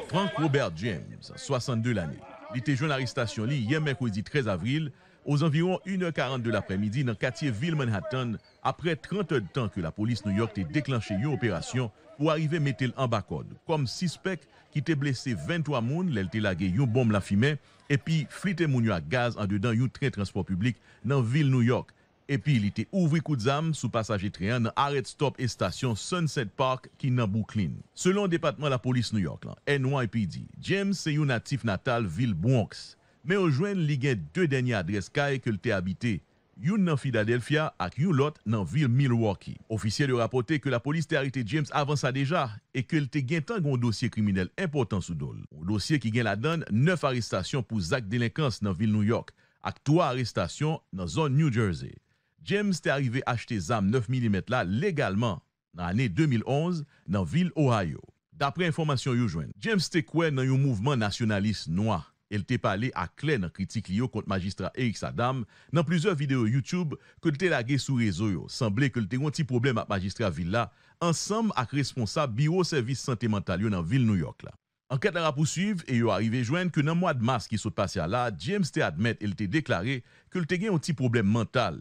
Frank Robert James, 62 l ane. Li te jounari stasyon li yem ekwizi 13 avril, Os anviron 1h40 de l apremidi nan katye vil Manhattan, apre 30 an tan ke la polis New York te deklanshe yo operasyon pou arive metel an bakod. Kom sispek ki te blese 23 moun lel te lage yo bom lafime, epi flite moun yo a gaz an dedan yo tren transport publik nan vil New York. Epi li te ouvri kout zam sou pasajit reyan nan aret stop e stasyon Sunset Park ki nan bouklin. Selon depatman la polis New York lan, NYPD, James se yo natif natal vil Bronx. Men ou jwen li gen 2 denye adres kaye ke lte habite, yon nan Philadelphia ak yon lot nan vil Milwaukee. Oficier li rapote ke la polis te harite James avansa deja e ke lte gen tangon dosye kriminel impotant sou dol. O dosye ki gen la dan, 9 arrestasyon pou zak delinkans nan vil New York ak 3 arrestasyon nan zon New Jersey. James te arrive achete zam 9 mm la legalman nan ane 2011 nan vil Ohio. Dapre informasyon yon jwen, James te kwen nan yon mouvman nasyonalis noa. El te pale ak klen nan kritik li yo kont magistra Eriks Adam nan plizor videyo Youtube ke l te lage sou rezo yo. Semble ke l te gwen ti problem ap magistra villa ansam ak responsab biro servis sante mental yo nan vil New York la. Anket la rapou suyv, e yo arive jwen ke nan mwa de mars ki sot pas ya la, James te admete el te deklare ke l te gen yon ti problem mental.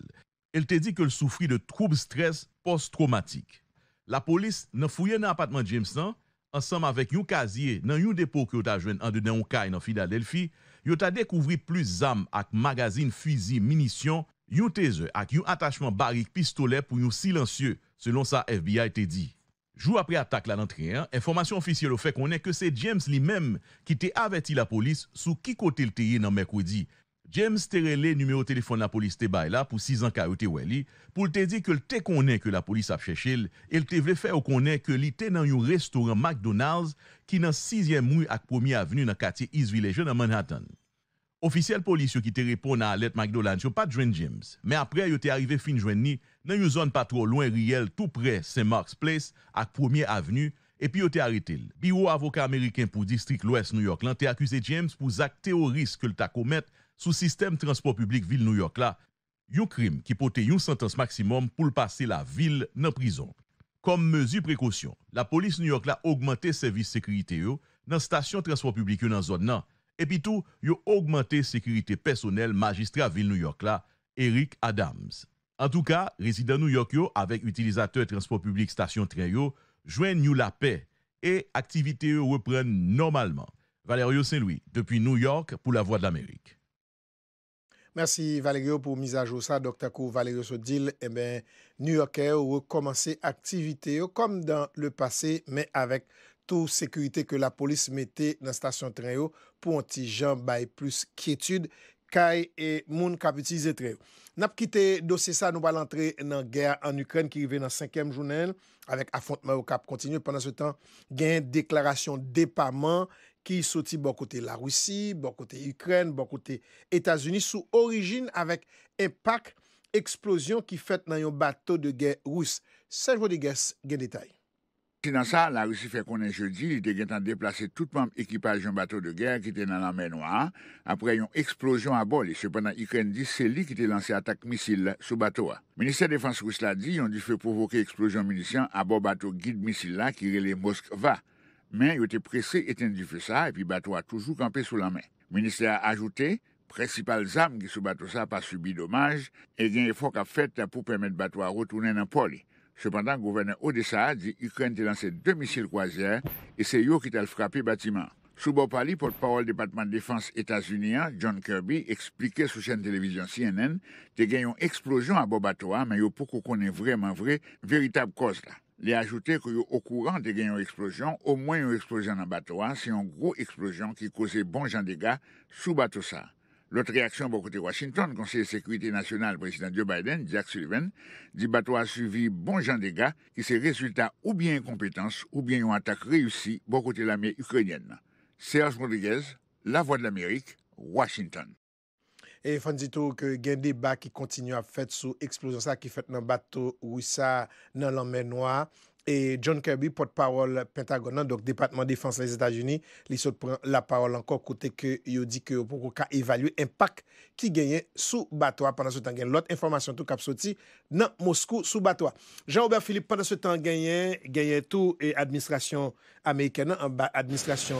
El te di ke l soufri de troub stres post-traumatik. La polis nan fouye nan apatman James san. Ansem avèk yon kazye nan yon depo ki yon ta jwen an de nan yon kay nan Fida Delphi, yon ta dekouvri plus zam ak magazin, fizi, minisyon, yon teze ak yon atachman barik pistolè pou yon silansye, selon sa FBI te di. Jou apre atak la nan trien, informasyon ofisyel ou fe konen ke se James li menm ki te aveti la polis sou ki kote lteye nan Mekwedi. James te rele nume o telefon la polis te bay la pou 6 an ka yo te wè li pou lte di ke lte konen ke la polis ap chèchil e lte vle fè ou konen ke li te nan yon restoran McDonald's ki nan 6e mou ak 1e avenu nan kati East Village yo nan Manhattan. Oficiel polis yo ki te repon nan alet McDonald's yo pa djwen James, men apre yo te arrive fin djwen ni nan yon zon patro lwen riyel tout pre Saint Mark's Place ak 1e avenu e pi yo te aritil. Biwo avoka Ameriken pou distrik l'Ouest New York lan te akuse James pou zakte o risk ke lta komett Sou sistem transport publik vil New York la, yon krim ki pote yon santans maksimum pou l'pase la vil nan prizon. Kom mezi prekosyon, la polis New York la augmente servis sekurite yo nan stasyon transport publik yo nan zon nan. Epi tou, yo augmente sekurite personel magistra vil New York la, Eric Adams. An tou ka, rezidant New York yo, avek utilizate transport publik stasyon tren yo, jwen nou la pe, e aktivite yo repren normalman. Valerio Saint-Louis, Depi New York, pou la Voix de l'Amerik. Mersi Valerio pou miz ajo sa, doktako Valerio so dil, e eh ben New Yorker ou wè komanse aktivite yo, kom dan le pase, men avèk tou sekurite ke la polis mette nan stasyon tren yo, pou an ti jan bay plus kietud, kaj e moun kapitize tren yo. Nap kite dosesa nou bal antre nan gèr an Ukren ki rive nan 5è jounen, avèk afontman wè kap kontinye, pwennan se tan gen deklarasyon depaman, ki yi soti bon kote la Roussi, bon kote Ukren, bon kote Etats-Unis, sou orijin avèk empak eksplosyon ki fèt nan yon bato de gè rouss. Serge Rodegès gen detay. Si nan sa, la Roussi fè konen jeudi, yi te gen tan deplase tout mam ekipaj yon bato de gè kite nan anmenwa. Apre yon eksplosyon a bol, sepèndan Ukren di seli kite lansè atak misil sou bato a. Ministè défense rouss la di, yon di fè provoke eksplosyon munisyen a bol bato gid misil la kire le Moskva. men yo te prese eten di fe sa e pi batwa toujou kampe sou la men. Ministè a ajoute, precipal zam ki sou batwa sa pa subi dommaj, e gen yon fok a fet pou pemet batwa a rotounen an poli. Sependan, gouverneur Odessa di Ukraine te lanse 2 misil kwazyer e se yo ki tal frape batiman. Sou bo pali, potpawol Depatman Defans Etats-Unis, John Kirby, eksplike sou chen televizyon CNN, te gen yon eksplosyon a bo batwa, men yo pou konen vreman vre, veritab koz la. Les ajoute ki au courant de gen explosion, au moins mwen une explosion dans bato an, hein, c'est yon gro eksplosyon qui bon de dégâts sous bateau ça. L'autre réaction beaucoup de Washington, Conseil de sécurité nationale, président Joe Biden, Jack Sullivan, dit bateau a suivi bon genre dégâts qui se résultat ou bien compétence, ou bien une attaque réussie beaucoup côté l'armée ukrainienne. Serge Rodriguez, La Voix de l'Amérique, Washington. E fan dito ke gen deba ki kontinu a fet sou eksplozyon sa ki fet nan bate ou sa nan lanmenwa. et John Kirby, porte-parole Pentagonan, donc Département Défense des États-Unis, l'histoire prend la parole encore côté que yo dit que au Poukouka évalue impact qui gagne sous-Batois pendant ce temps gagne. L'autre information tout capsoti nan Moscou sous-Batois. Jean-Ober Philippe, pendant ce temps gagne, gagne tout et administration américaine, administration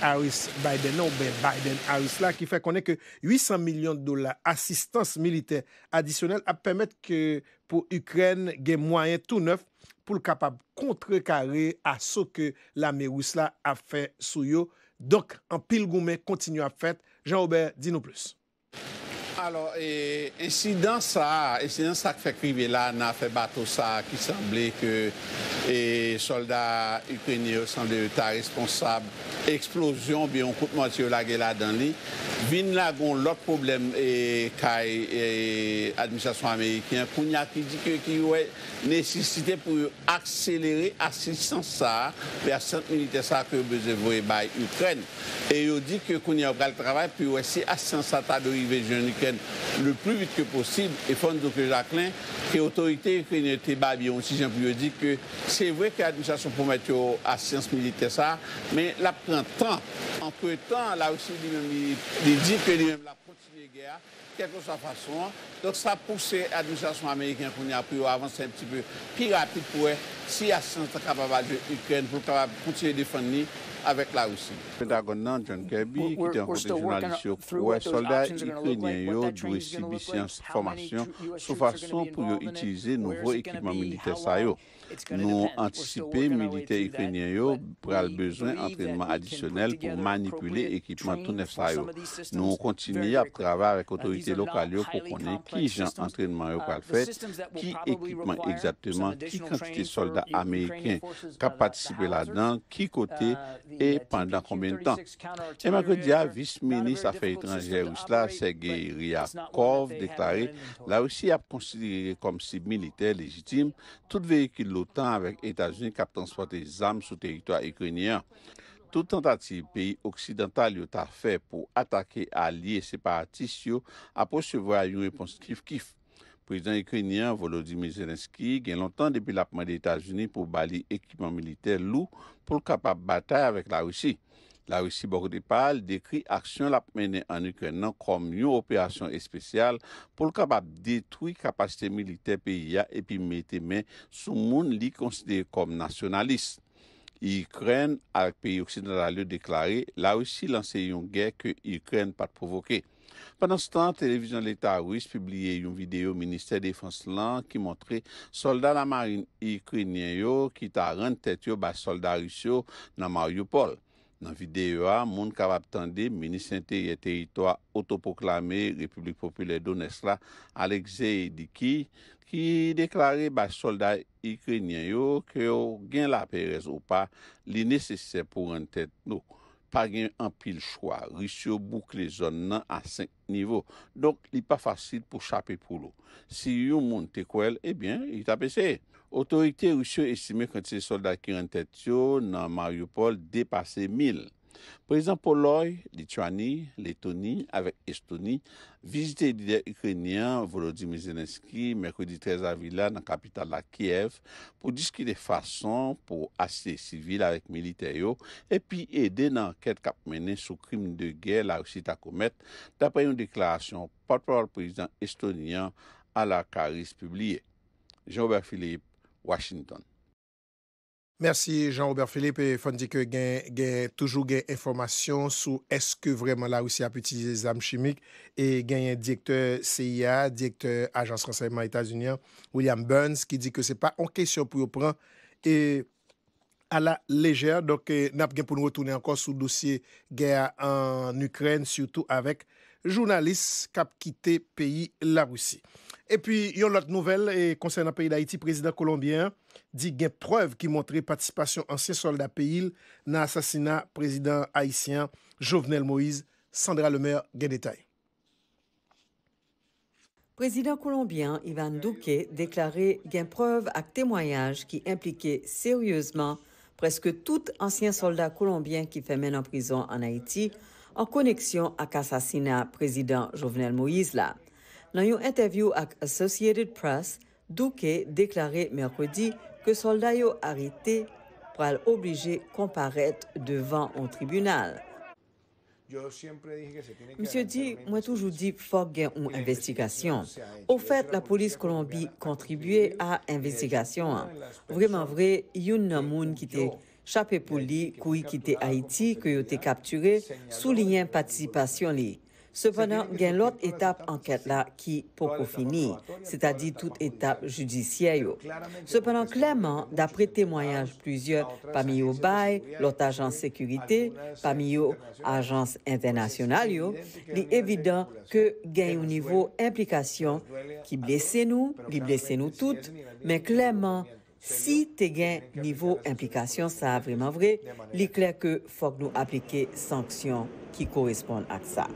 Harris-Biden, non ben Biden-Harris là, qui fait connaître que 800 millions de dollars assistance militaire additionnelle a permettent que pour Ukraine gagne moyen tout neuf pou l kapap kontre kare a sou ke la mewis la a fe sou yo. Dok, an pil goumen kontinu ap fet. Jean-Aubert, di nou plus. Alors, e si dans sa, e si dans sa k fekribe la, na fe bato sa ki samble ke... e soldat Ukrenye san de ta responsab eksplosyon biyon koutmoti yo lage la dan li vin lagon lok problem e kaj administrasyon Amerikyen koun ya ki di ki yo wè nesistite pou yo akselere asil sansa pe asant milite sa ke yo bezevwe bay Ukren e yo di ki koun ya wè prel trabay pe yo wè si asansata do yive joun Ukren le plu vit ke posib e fon do ke jaklen ki otorite Ukrenye te ba biyon si jan pou yo di ki Se vwe ki admisyasyon pou met yo asyans milite sa, men la prentan. An preten, la roussi li men li dipe li men la poti li gea, kek ou sa fason. Dok sa pou se admisyasyon Ameriken pou yo avanse un petit peu pi rapi pou e si asyans te kap avade ukren pou kap avade poti li defani avek la roussi. Pedagon nan John Kirby ki te an konti jounalisyon. Ou e solday ikrenye yo, dwe sibisyans formasyon, sou fason pou yo itize nouvo ekipman milite sa yo. Nou antisipe milite ekrenyen yo pral bezwen antrenman adisyonel pou manipule ekipman tout nefsayon. Nou kontinye ap trava ek otorite lokal yo pou konen ki jan antrenman yo pral fet, ki ekipman egzaptenman, ki kantite soldat ameyken ka patisipe la dan, ki kote, e pandan koumen tan. Emakredia, vis-minist afei transjerous la, Sergei Ryakov deklare, la ou si ap konsidere kom si milite lejitim, tout veyekil lokal doutan avèk Etat-Unis kap transporte zame sou teritwa ekrenian. Toutant ati, peyi oksidental yo ta fè pou atake alie sepa atis yo aposchevwa yon repons kif-kif. Prezant ekrenian, Volodymyr Zelenski, gen lontan depi lapman de Etat-Unis pou bali ekipman militer lou pou kapap batay avèk la ou si. La russi Boko Depal dekri aksyon lap mene an Ukraina kom yon operasyon espesyal pou l kapap detwi kapasite militer peyi ya epi mete men sou moun li konsidey kom nasyonalist. Y Ukraina, ak peyi oksidant al yo deklari, la russi lanse yon gen ke Ukraina pat provoke. Panan stan, televizyon l'Etat ouis publie yon videyo Ministè Défense Lang ki montre soldat la marine Ukrainiyo ki ta ren tet yo ba soldat russio nan Mario Paul. Nan videyo a, moun kab ap tande meni senterye teritwa otopoklame Republik Populer do Nesla, Alekze Ediki ki deklare bas solday ikrenyen yo ke yo gen la perez ou pa li nesesese pou rentet nou. Pa gen an pil chwa, risyo bouk le zon nan a 5 nivou, donk li pa fasil pou chapi pou lou. Si yon moun te kwel, ebyen, eh it apeseye. Otorite Rousseau esime konti se soldat ki rentet yo nan Mariupol depase 1000. Prezident Poloy, Litvani, Letoni avek Estoni, vizite lidek Ukrenian Volodymyr Zelenski Merkodi 13 Avila nan kapital la Kiev pou diski de fason pou ase sivil avek militer yo epi ede nan kèd kap menen sou krim de gè la Rousseau ta komet dapre yon deklarasyon patpour prezident Estonian ala Karis publiye. Jean-Bert Philippe Washington. Merci Jean-Robert Philippe. Fondi ke gen toujou gen informasyon sou eske vreman la ou si ap utilize zam chimik. Gen yon dikter CIA, dikter Ajans Ransayman Etats-Union, William Burns ki dike se pa an kesyon pou yo pran e ala lejer. Dok euh, nap gen pou nou retounen ankon sou dosye gen an Ukren syoutou avek Journaliste cap pays pays la Russie. Et puis, il y a une autre nouvelle concernant le pays d'Haïti, président colombien dit qui preuve qui participation participation soldats soldats pays l'assassinat du président haïtien Jovenel Moïse. Sandra Lemaire détails. Le président colombien, Ivan Duque déclaré gain preuve à témoignage qui impliquait sérieusement presque tout ancien soldat qui fait même en prison en Haïti an koneksyon ak asasina prezident Jovenel Moïse la. Nan yon interview ak Associated Press, Duque deklare mèrkodi ke solday yo arete pral oblije komparet devan an tribunal. Monsie di, mwen toujou di fòk gen ou investikasyon. Ou fèt, la polis Kolombi kontribuye a investikasyon. Vreman vre, yon nan moun ki te chape pou li koui kite Haiti, kou yo te kapture, sou liyen patisipasyon li. Se penan gen lot etap anket la ki pokou fini, se ta di tout etap judisye yo. Se penan klenman, dapre temoyaj plusieurs, pa mi yo bay, lot ajans sekurite, pa mi yo ajans internasyonal yo, li evidant ke gen yo nivou implikasyon ki blese nou, li blese nou tout, men klenman, Si te gen nivou implikasyon sa a vreman vre, li kler ke fok nou aplike sanksyon ki koresponde ak sa.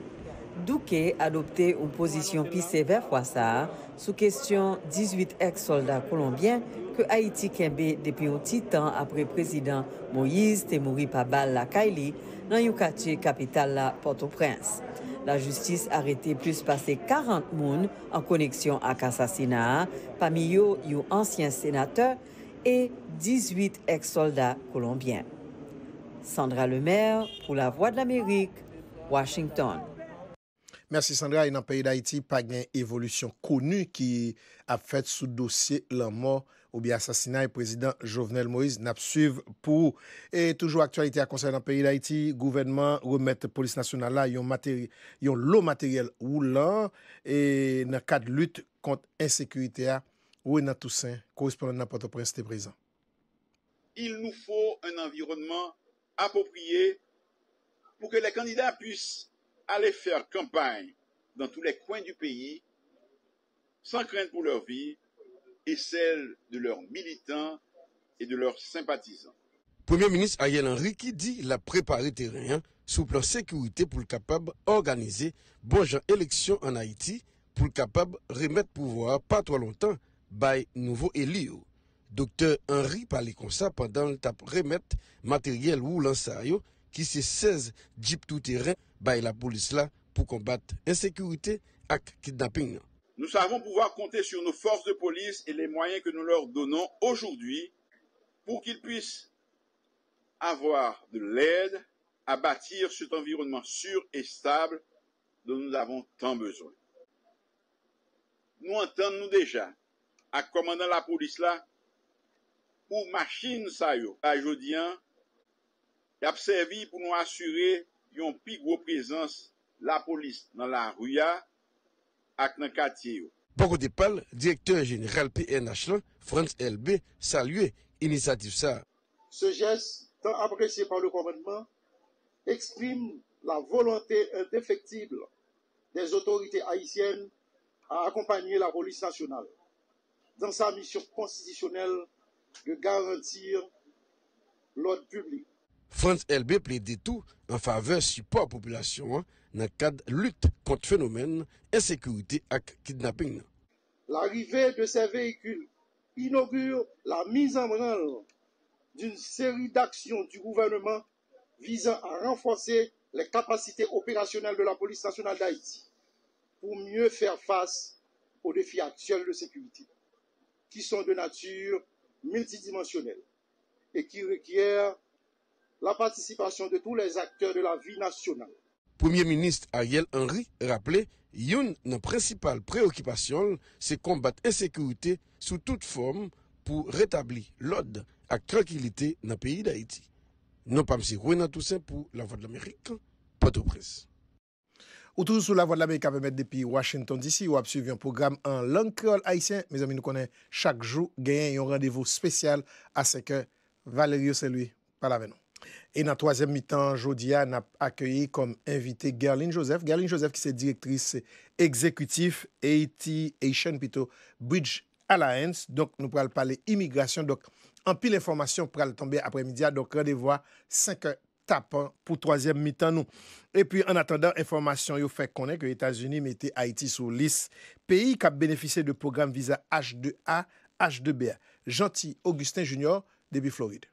Douke adopte oum posisyon pi sever fwa sa, sou kestyon 18 ek soldat kolombien ke Haiti kenbe depi ou titan apre prezident Moïse Temuri Pabal la Kaili nan yon katye kapital la Port-au-Prince. La justis arete plus pase 40 moun an koneksyon ak asasina, pa mi yo yon ansyen senateur, et 18 ex-soldats colombiens. Sandra Lemaire, pou la Voix de l'Amérique, Washington. Merci Sandra, et nan Pays d'Haïti, pa gen évolution konu ki ap fèd sous dossier la mort ou bi asasina et président Jovenel Moïse n'ap suive pou. Et toujou aktualité a konsel nan Pays d'Haïti, gouvernement remète polis nationale la yon lot materiel ou lan et nan kat lutte kont insekurité a Ouena Toussaint, correspondant à port prince présent. Il nous faut un environnement approprié pour que les candidats puissent aller faire campagne dans tous les coins du pays sans crainte pour leur vie et celle de leurs militants et de leurs sympathisants. Premier ministre Ayel Henry qui dit la préparer terrain hein, sous plan sécurité pour le capable organiser bon genre élection en Haïti pour le capable remettre pouvoir pas trop longtemps By nouveau élu. Docteur Henri parlait comme ça pendant le remettre matériel ou lancer qui c'est 16 Jeep tout terrain by la police là pour combattre insécurité et kidnapping. Nous savons pouvoir compter sur nos forces de police et les moyens que nous leur donnons aujourd'hui pour qu'ils puissent avoir de l'aide à bâtir cet environnement sûr et stable dont nous avons tant besoin. Nous entendons déjà ak komandant la polis la pou machin sa yo. A jodi an, y ap servi pou nou asyre yon pi gwo prezans la polis nan la rouya ak nan katye yo. Boko de pal, direktor jenikal PNH lan, Frans LB, salye inisatif sa. Se jes tan apresye pa le komandant, ekstrime la volante indefektible des otorite haisyen a akompanye la polis nasyonal. dan sa misyon konstitisyonel de garantir lot publik. France LB ple de tout en faveur support population nan kad lut kont fenomen ensekurite ak kidnapping. L'arrivé de se vehikul inaugure la mise en branle d'une seri d'aksyon du gouvernement vizant a renfonser le kapasite operasyonel de la polis nasyonal d'Haïti pou mye fèr fas ou defi aksyonel de sekurite. ki son de natyur multidimensionel, e ki rekyer la patisipasyon de pou les akteur de la vi nasyonal. Premier Ministre Ariel Henry rappele, yon nan precipal preokipasyon se kombat e sekuite sou tout form pou retabli l'od ak trakilite nan peyi d'Haïti. Nonpamse Rouenat Oussep pou La Voix de l'Amérique, Poto Presse. Ou touzou sou la vo de l'Amerika ve met depi Washington DC ou ap suivi an program an lankreol haisyen. Mez ami nou konen chak jou gayen yon randevo spesyal ase ke Valerio seloui pala venon. E nan toazem mi tan, Jodia nan akyeyi kom evite Gerline Joseph. Gerline Joseph ki se direktris se ekzekutif EIT Asian, pito Bridge Alliance. Donk nou pral pale imigrasyon, donk anpi l'informasyon pral tombe apremidya, donk randevo a 5 an. Hein, pour troisième mi-temps nous. Et puis en attendant, information yo fait connaître que les États-Unis mettaient Haïti sur liste pays qui a bénéficié de programme visa H2A, H2B. Gentil Augustin Junior, début Floride.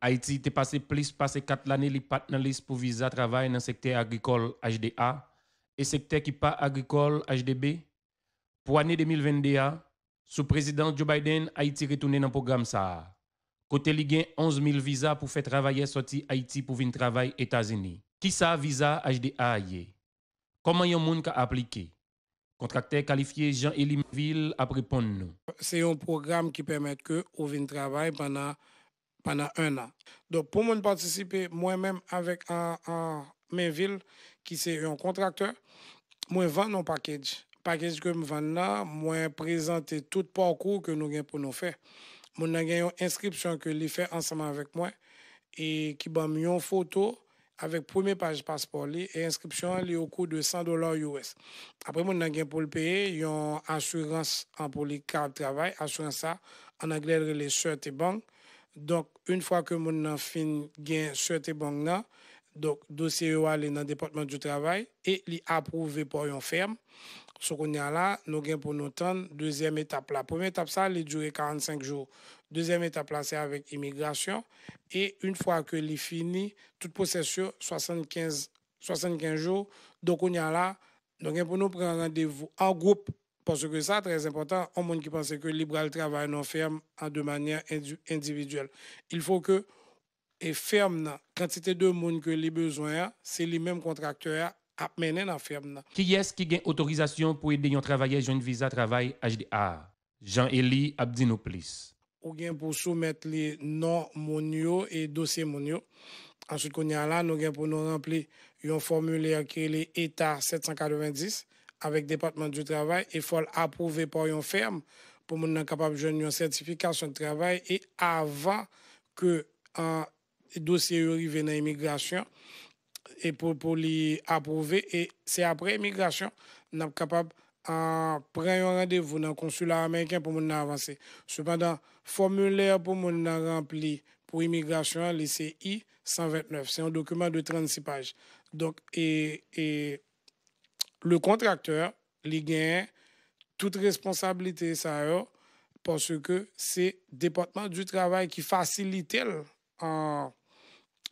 Haïti était passé plus passé 4 années les pas liste pour visa travail dans secteur agricole HDA et secteur qui pas agricole HDB. Pour année 2022, sous président Joe Biden, Haïti retourné dans programme ça. Côté Ligue 11 000 visas pour faire travailler sorti Haïti pour venir travailler États-Unis. Qui ça visa HDA Comment yon moun ka appliqué? Contracteur qualifié Jean-Élie Ville a répondu C'est un programme qui permet que on vienne travailler pendant pendant un an. Donc pour moi participer moi-même avec un, qui c'est un contracteur, moi vends un package. Package que je vends là, moi présenter tout parcours que nous avons pour nous faire. Mon a une inscription que lui fait ensemble avec moi e et qui m'a une photo avec première page passeport et inscription li au coût de 100 dollars US. Après, mon a pour le payer, il une assurance en pour les cartes de travail, assurance en anglais, les shirt et banques. Donc, une fois que mon a fin gain shirt banque donc, dossier est dans le département du travail et il est approuvé par une ferme. Ce qu'on a là, nous avons pour nous temps, deuxième étape La Première étape, ça, elle duré 45 jours. Deuxième étape là, c'est avec immigration. Et une fois que les fini, toute procession, 75, 75 jours. Donc, on a là, nous avons pour nous prendre rendez-vous en groupe. Parce que ça, très important, on monde qui pensait que libre le travail non ferme en de manière individuelle. Il faut que et ferme la quantité de monde que les besoins, c'est les mêmes contracteurs ap menen an ferm nan. Ki yes ki gen otorizasyon pou ede yon travaye joun visa travaye HDA? Jean-Eli Abdinopolis. Ou gen pou soumet le nan monyo e dosye monyo. An chout kon yala, nou gen pou nou rample yon formule akirele ETA 790 avek Departement du Travaye e fol apouve pa yon ferm pou moun nan kapab joun yon sertifikant son travaye e avan ke dosye yon rive nan emigrasyon et pour, pour approuver. Et c'est après immigration, nous sommes capable de prendre un rendez-vous dans le consulat américain pour nous avancer. Cependant, formulaire pour nous remplir pour immigration, le 129, c'est un document de 36 pages. Donc, et, le contracteur, il gagne toute responsabilité, euh, parce que c'est le département du travail qui facilite en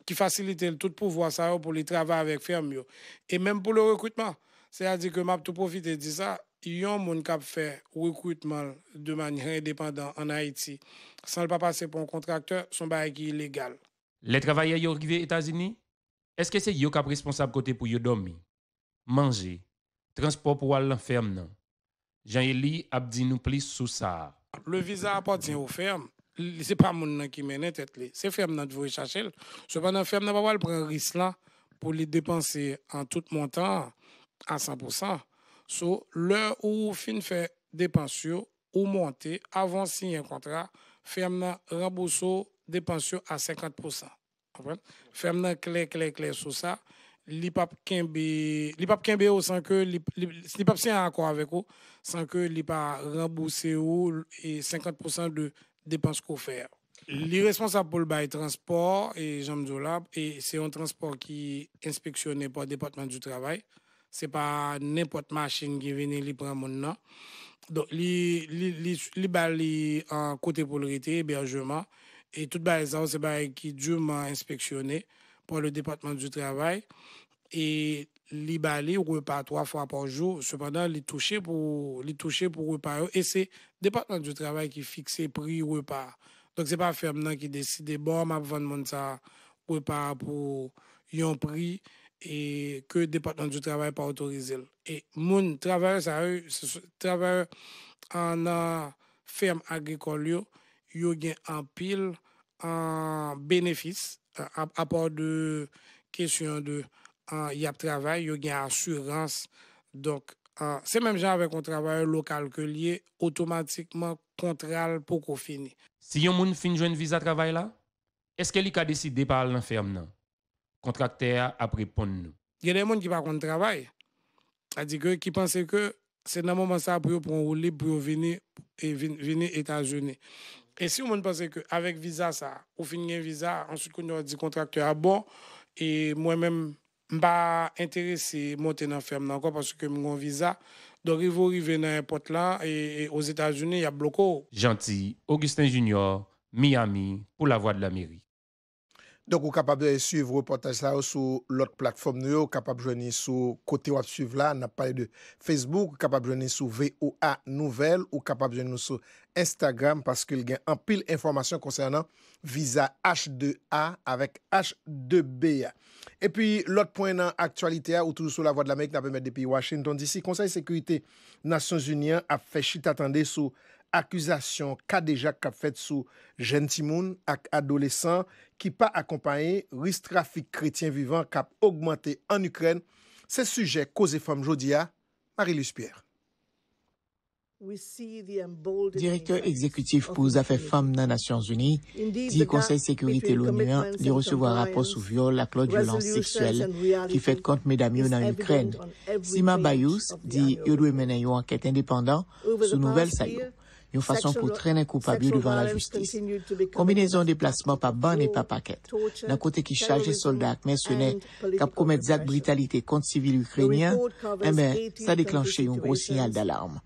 qui facilite tout pouvoir ça pour les travail avec ferme et même pour le recrutement c'est-à-dire que m'a tout profiter de ça il y a un qui fait recrutement de manière indépendante en Haïti sans le pas passer pour un contracteur son bail est illégal les travailleurs qui arrivés aux États-Unis est-ce que c'est eux qui responsable côté pour yo dormir manger transport pour aller ferme jean Eli a dit nous plus sous ça le visa appartient aux fermes n'est pas mon nom qui mène tête c'est ferme nan devrait chercher cependant ferme n'a pas prendre risque là pour les dépenser en tout montant à 100% so l'heure où fin fait dépenser ou monter avant signer un contrat ferme rembourse rembourse pensions à 50% ferme nan clair clair clair sur ça li pap kenbe li sans que li, li, un accord avec ou sans que li pas rembourser ou 50% de dépenses qu'on fait. Les responsables pour le transport et Jean et c'est un transport qui est inspectionné par le département du travail. Ce n'est pas n'importe machine qui vient les prendre mon Donc, les les en côté polarité, hébergement, et tout ça, c'est qui est durement inspectionné par le département du travail et les bali repas trois fois par jour. Cependant, les toucher pour les pour repas. Et c'est le département du travail qui fixe les prix repas. Donc, c'est pas ferme qui décide, eh bon, ma vendre ça repas pour un prix et que le département du travail pas autorisé. Et les travailleurs ça travail en ferme agricole, il y a un pile en bénéfice à, part de question de il y a travail, il y a assurance. Donc, c'est même genre avec un travailleur local que lié automatiquement contrat pour qu'on finisse. Si on moun fin une visa travail là, est-ce qu'il a décidé par l'enferme non? Contracteur a répondre Il y a des gens qui pas contre travail. C'est-à-dire que qui pensait que c'est dans le moment ça pour rouler pour venir et venir États-Unis. Et si on pense que avec visa ça, ou finir visa, ensuite on dit contracteur à ah bon et moi-même Mba entere se monte nan ferm nan kon, paske mwen konvisa, don rivo rive nan yon pot lan, e, e os Etats-Unis, yon bloko. Gentil, Augustin Junior, Miami, pou la voie de la meri. Donk ou kapab de e suyv reportaj la ou sou lot platform nou, ou kapab jweni sou kote wap suyv la, na paye de Facebook, ou kapab jweni sou VOA Nouvel, ou kapab jweni nou sou Instagram, paske l gen anpil informasyon konsernan visa H2A avèk H2BA. E pi lot poen nan aktualite a ou tou sou la voit de l'Amerik na pèmèd de pi Washington, di si konsey sekwite Nasyons Union ap fè chit atande sou Accusation qu'a déjà kap fait sous jen timoun ak adolescent qui pas accompagné risque trafic chrétien vivant kap en Ukraine. Ukraine sujet cause et femme. jodia, Marie-Luce Pierre. Directeur exécutif pour les affaires femmes dans les Nations Unies dit Conseil sécurité l'ONU de recevoir rapport sur viol la la violence sexuelle qui fait contre mesdames en Ukraine. Sima Bayous dit qu'il doit mener une enquête indépendante sur nouvelle saillot. yon fason pou trene koupabye devan la justis. Kombinezon eh de plasman pa ban e pa paket. Nan kote ki chalje soldak men sene kap komet zak britalite kont sivil ukrenyen, eme sa deklanche yon gros sinyal da larm.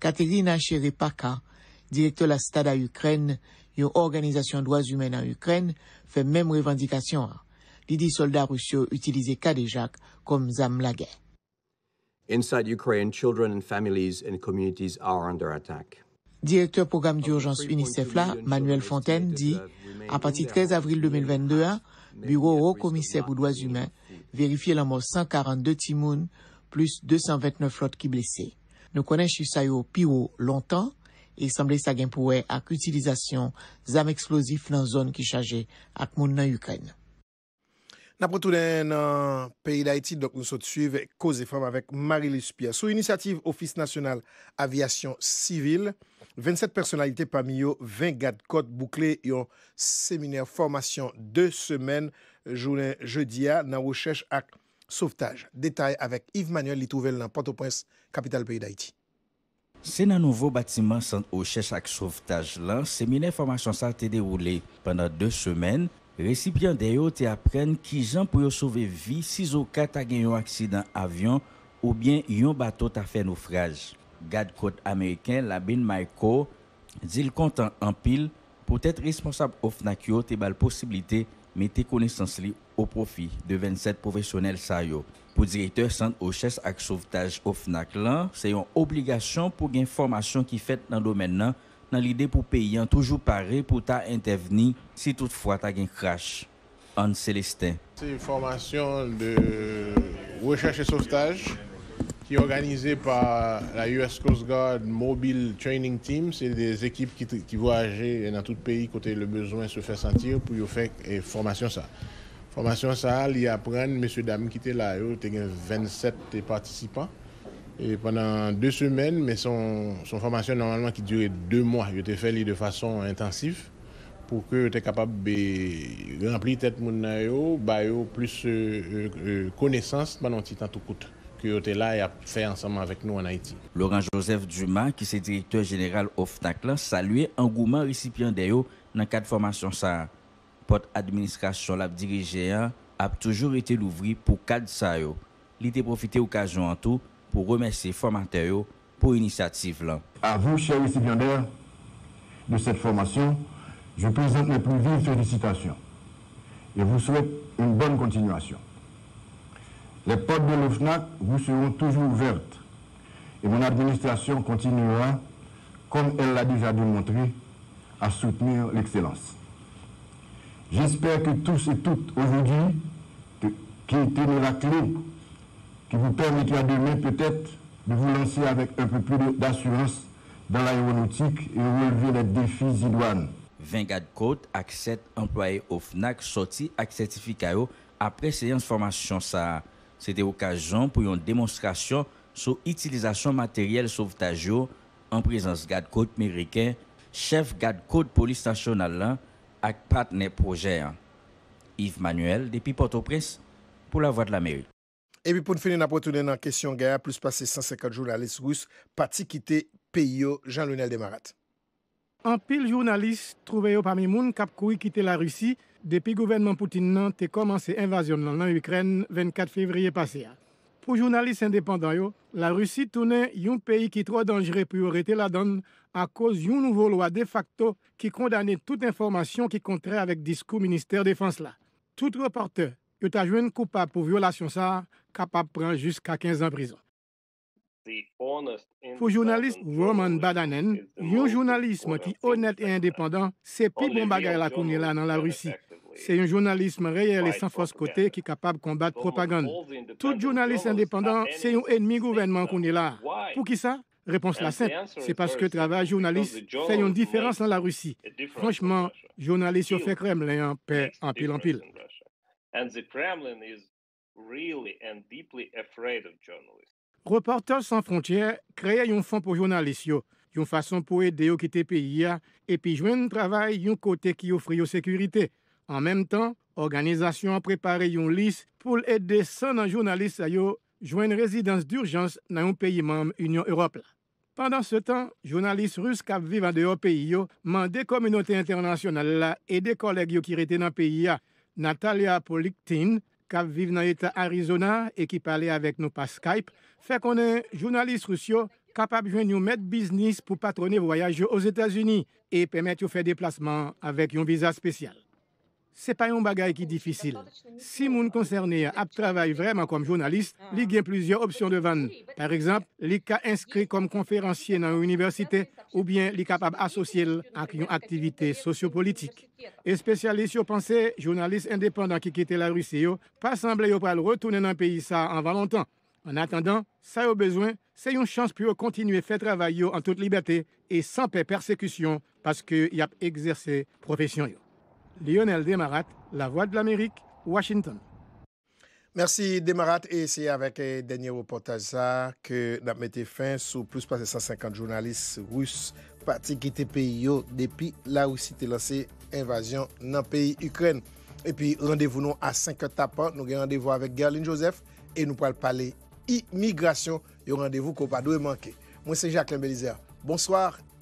Katerina Cherepaka, direktor la Stada Ukren, yon organizasyon doaz humen an Ukren, fe mem revandikasyon an. Lidi soldak rousyo utilize kadejak kom zam la gen. Inside Ukraine, children and families and communities are under attack. Direkteur program di urjans UNICEF la, Manuel Fontaine, di, a pati 13 avril 2022 a, bureau ro komise boudouaz humen, verifiye l'amor 142 timoun plus 229 flot ki blese. Nou konen chif sa yo piwo lontan, e sanble sa gen pouwe ak utilizasyon zam eksplosif nan zon ki chaje ak moun nan Ukren. Napotounen nan Pays d'Haïti, donk nou sot suive Koze Femme avek Marie Lispia. Sou inisiativ Ofis National Aviation Civil, 27 personalite pami yo, 20 gadkot boukle yon seminer Formasyon 2 semen jounen je diya nan Oucheche ak Sovtage. Detay avek Yves Manuel li touvel nan Port-au-Prince, Kapital Pays d'Haïti. Se nan nouvo batiman san Oucheche ak Sovtage lan, seminer Formasyon sa te deroule penan 2 semen, Recipient de yo te apren ki jan pou yo souve vi si zo kat a gen yon aksidant avyon ou bien yon batot a fe noufraj. Gadkot Ameriken, Labin Maiko, dil kontan anpil pou tet responsable ou fnak yo te bal posibilite met te konesans li ou profi de 27 profesyonel sa yo. Pou direkter san ou ches ak souvetaj ou fnak lan, se yon obligasyon pou gen formasyon ki fet nan domen nan, l'idée pour pour hein, toujours toujours pour pour ta intervenir si tu as un crash. en Célestin. C'est une formation de recherche et sauvetage qui est organisée par la US Coast Guard Mobile Training Team. C'est des équipes qui, voyagent dans tout le pays côté le besoin se fait sentir pour faire et formation ça. Formation ça, il y apprendre, messieurs, dames, qui étaient là, il y a 27 participants et pendant deux semaines, mais son, formation normalement qui durait deux mois, il était fait de façon intensive pour que tu capable de remplir tête moun plus euh, euh, euh, connaissances pendant petit temps tout coûte que tu là et a fait ensemble avec nous en Haïti. Laurent Joseph Dumas qui est directeur général OFNAC salue salué engouement récipiendaire dans cadre formation ça. Porte administration l'a dirigé hein, a toujours été l'ouvri pour quatre ça. Il a profité occasion en tout pour remercier formateur pour l'initiative. À vous, chers récipiendaires de cette formation, je présente mes plus vives félicitations et vous souhaite une bonne continuation. Les portes de l'OFNAC vous seront toujours ouvertes et mon administration continuera, comme elle l'a déjà démontré, à soutenir l'excellence. J'espère que tous et toutes aujourd'hui qui la clé qui vous permettra demain peut-être de vous lancer avec un peu plus d'assurance dans l'aéronautique et relever les défis idoines. gardes côtes accèdent employés au FNAC sortis avec certificat après séance formation C'était occasion pour une démonstration sur l'utilisation matériel sauvetage en présence garde côte américain, chef garde côte police nationale et partenaire projet. Yves Manuel depuis Port-au-Prince pour la voix de l'Amérique. Et puis pour finir, on va dans la question guerre, plus passé 150 journalistes russes partis quitter pays Jean-Lionel Desmarat. En pile, journalistes trouvés parmi les gens qui ont quitté la Russie le gouvernement Poutine n'a commencé l'invasion dans nan Ukraine 24 février passé. Pour les journalistes indépendants, la Russie tourne un pays qui est trop dangereux pour arrêter la donne à cause d'une nouvelle loi de facto qui qui information toute information qui le discours discours ministère Défense la. Tout reporter yo ta coupable pour violation ça. ça, capable de prendre jusqu'à 15 prison. prison. le journaliste Roman Badanen, un qui qui honnête et indépendant, c'est plus bon bagay la dans la C'est un un réel et sans sans force qui est capable de combattre la propagande. Tout journaliste indépendant, un ennemi gouvernement gouvernement. est là. Pour qui ça Réponse la simple, c'est parce que travail journaliste fait une différence dans la Russie. Franchement, journaliste fait Kremlin en paix, en pile en pile. really and deeply afraid of journalists. Reporters Sans Frontières kreye yon fond pou jounalist yo, yon fason pou ede yo kite peyi ya, epi jwen travay yon kote ki yo fri yo sekurite. An menm tan, organizasyon an prepare yon lis pou l'ede san nan jounalist yo jwen rezidans d'urjans nan yon peyi mam Union Europe la. Pendan se tan, jounalist rus kap vivan de yo peyi yo, man de kominote internasyonal la e de koleg yo ki rete nan peyi ya, Natalia Poliktin, Kap vive nan etat Arizona e ki pale avek nou pa Skype, fe konen jounalist rusyo kapap jwen nou met bisnis pou patroni voyaj yo os Etats-Uni e pemet yo fe deplasman avek yon viza spesyal. n'est pas un bagage qui est difficile. Si les concerné a travaillent vraiment comme journaliste, il ont plusieurs options de vente. Par exemple, il est inscrit comme conférencier dans une université ou bien il capable à une activité sociopolitique. Et spécialiste, sur pensée, journaliste indépendant qui quittait la Russie, pas semblé pas retourner dans le pays ça en longtemps. En attendant, ça a besoin, c'est une chance pour continuer à faire travailler en toute liberté et sans persécution parce qu'il y a exercé profession. Lionel Demarat, La Voix de l'Amérique, Washington. Merci Demarat, et c'est avec un dernier reportage ça que nous mettons fin sur plus de 150 journalistes russes qui ont parti quitter le pays depuis là où ils ont lancé l'invasion dans le pays Ukraine. Et puis, rendez-vous nous à 5h tapant. Nous rendez-vous avec Guerlaine Joseph et nous parlons de l'immigration. Et rendez-vous, copa, d'où est manqué? Moi, c'est Jacqueline Belizer. Bonsoir!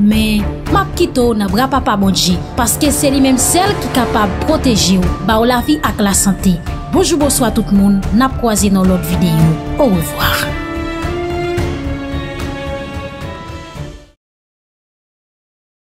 Men, map kito na bra pa pa modji, paske se li menm sel ki kapab proteji ou, ba ou la fi ak la sante. Bojou bojou a tout moun, nap kwa zi nan lot videyo. Ou revoar.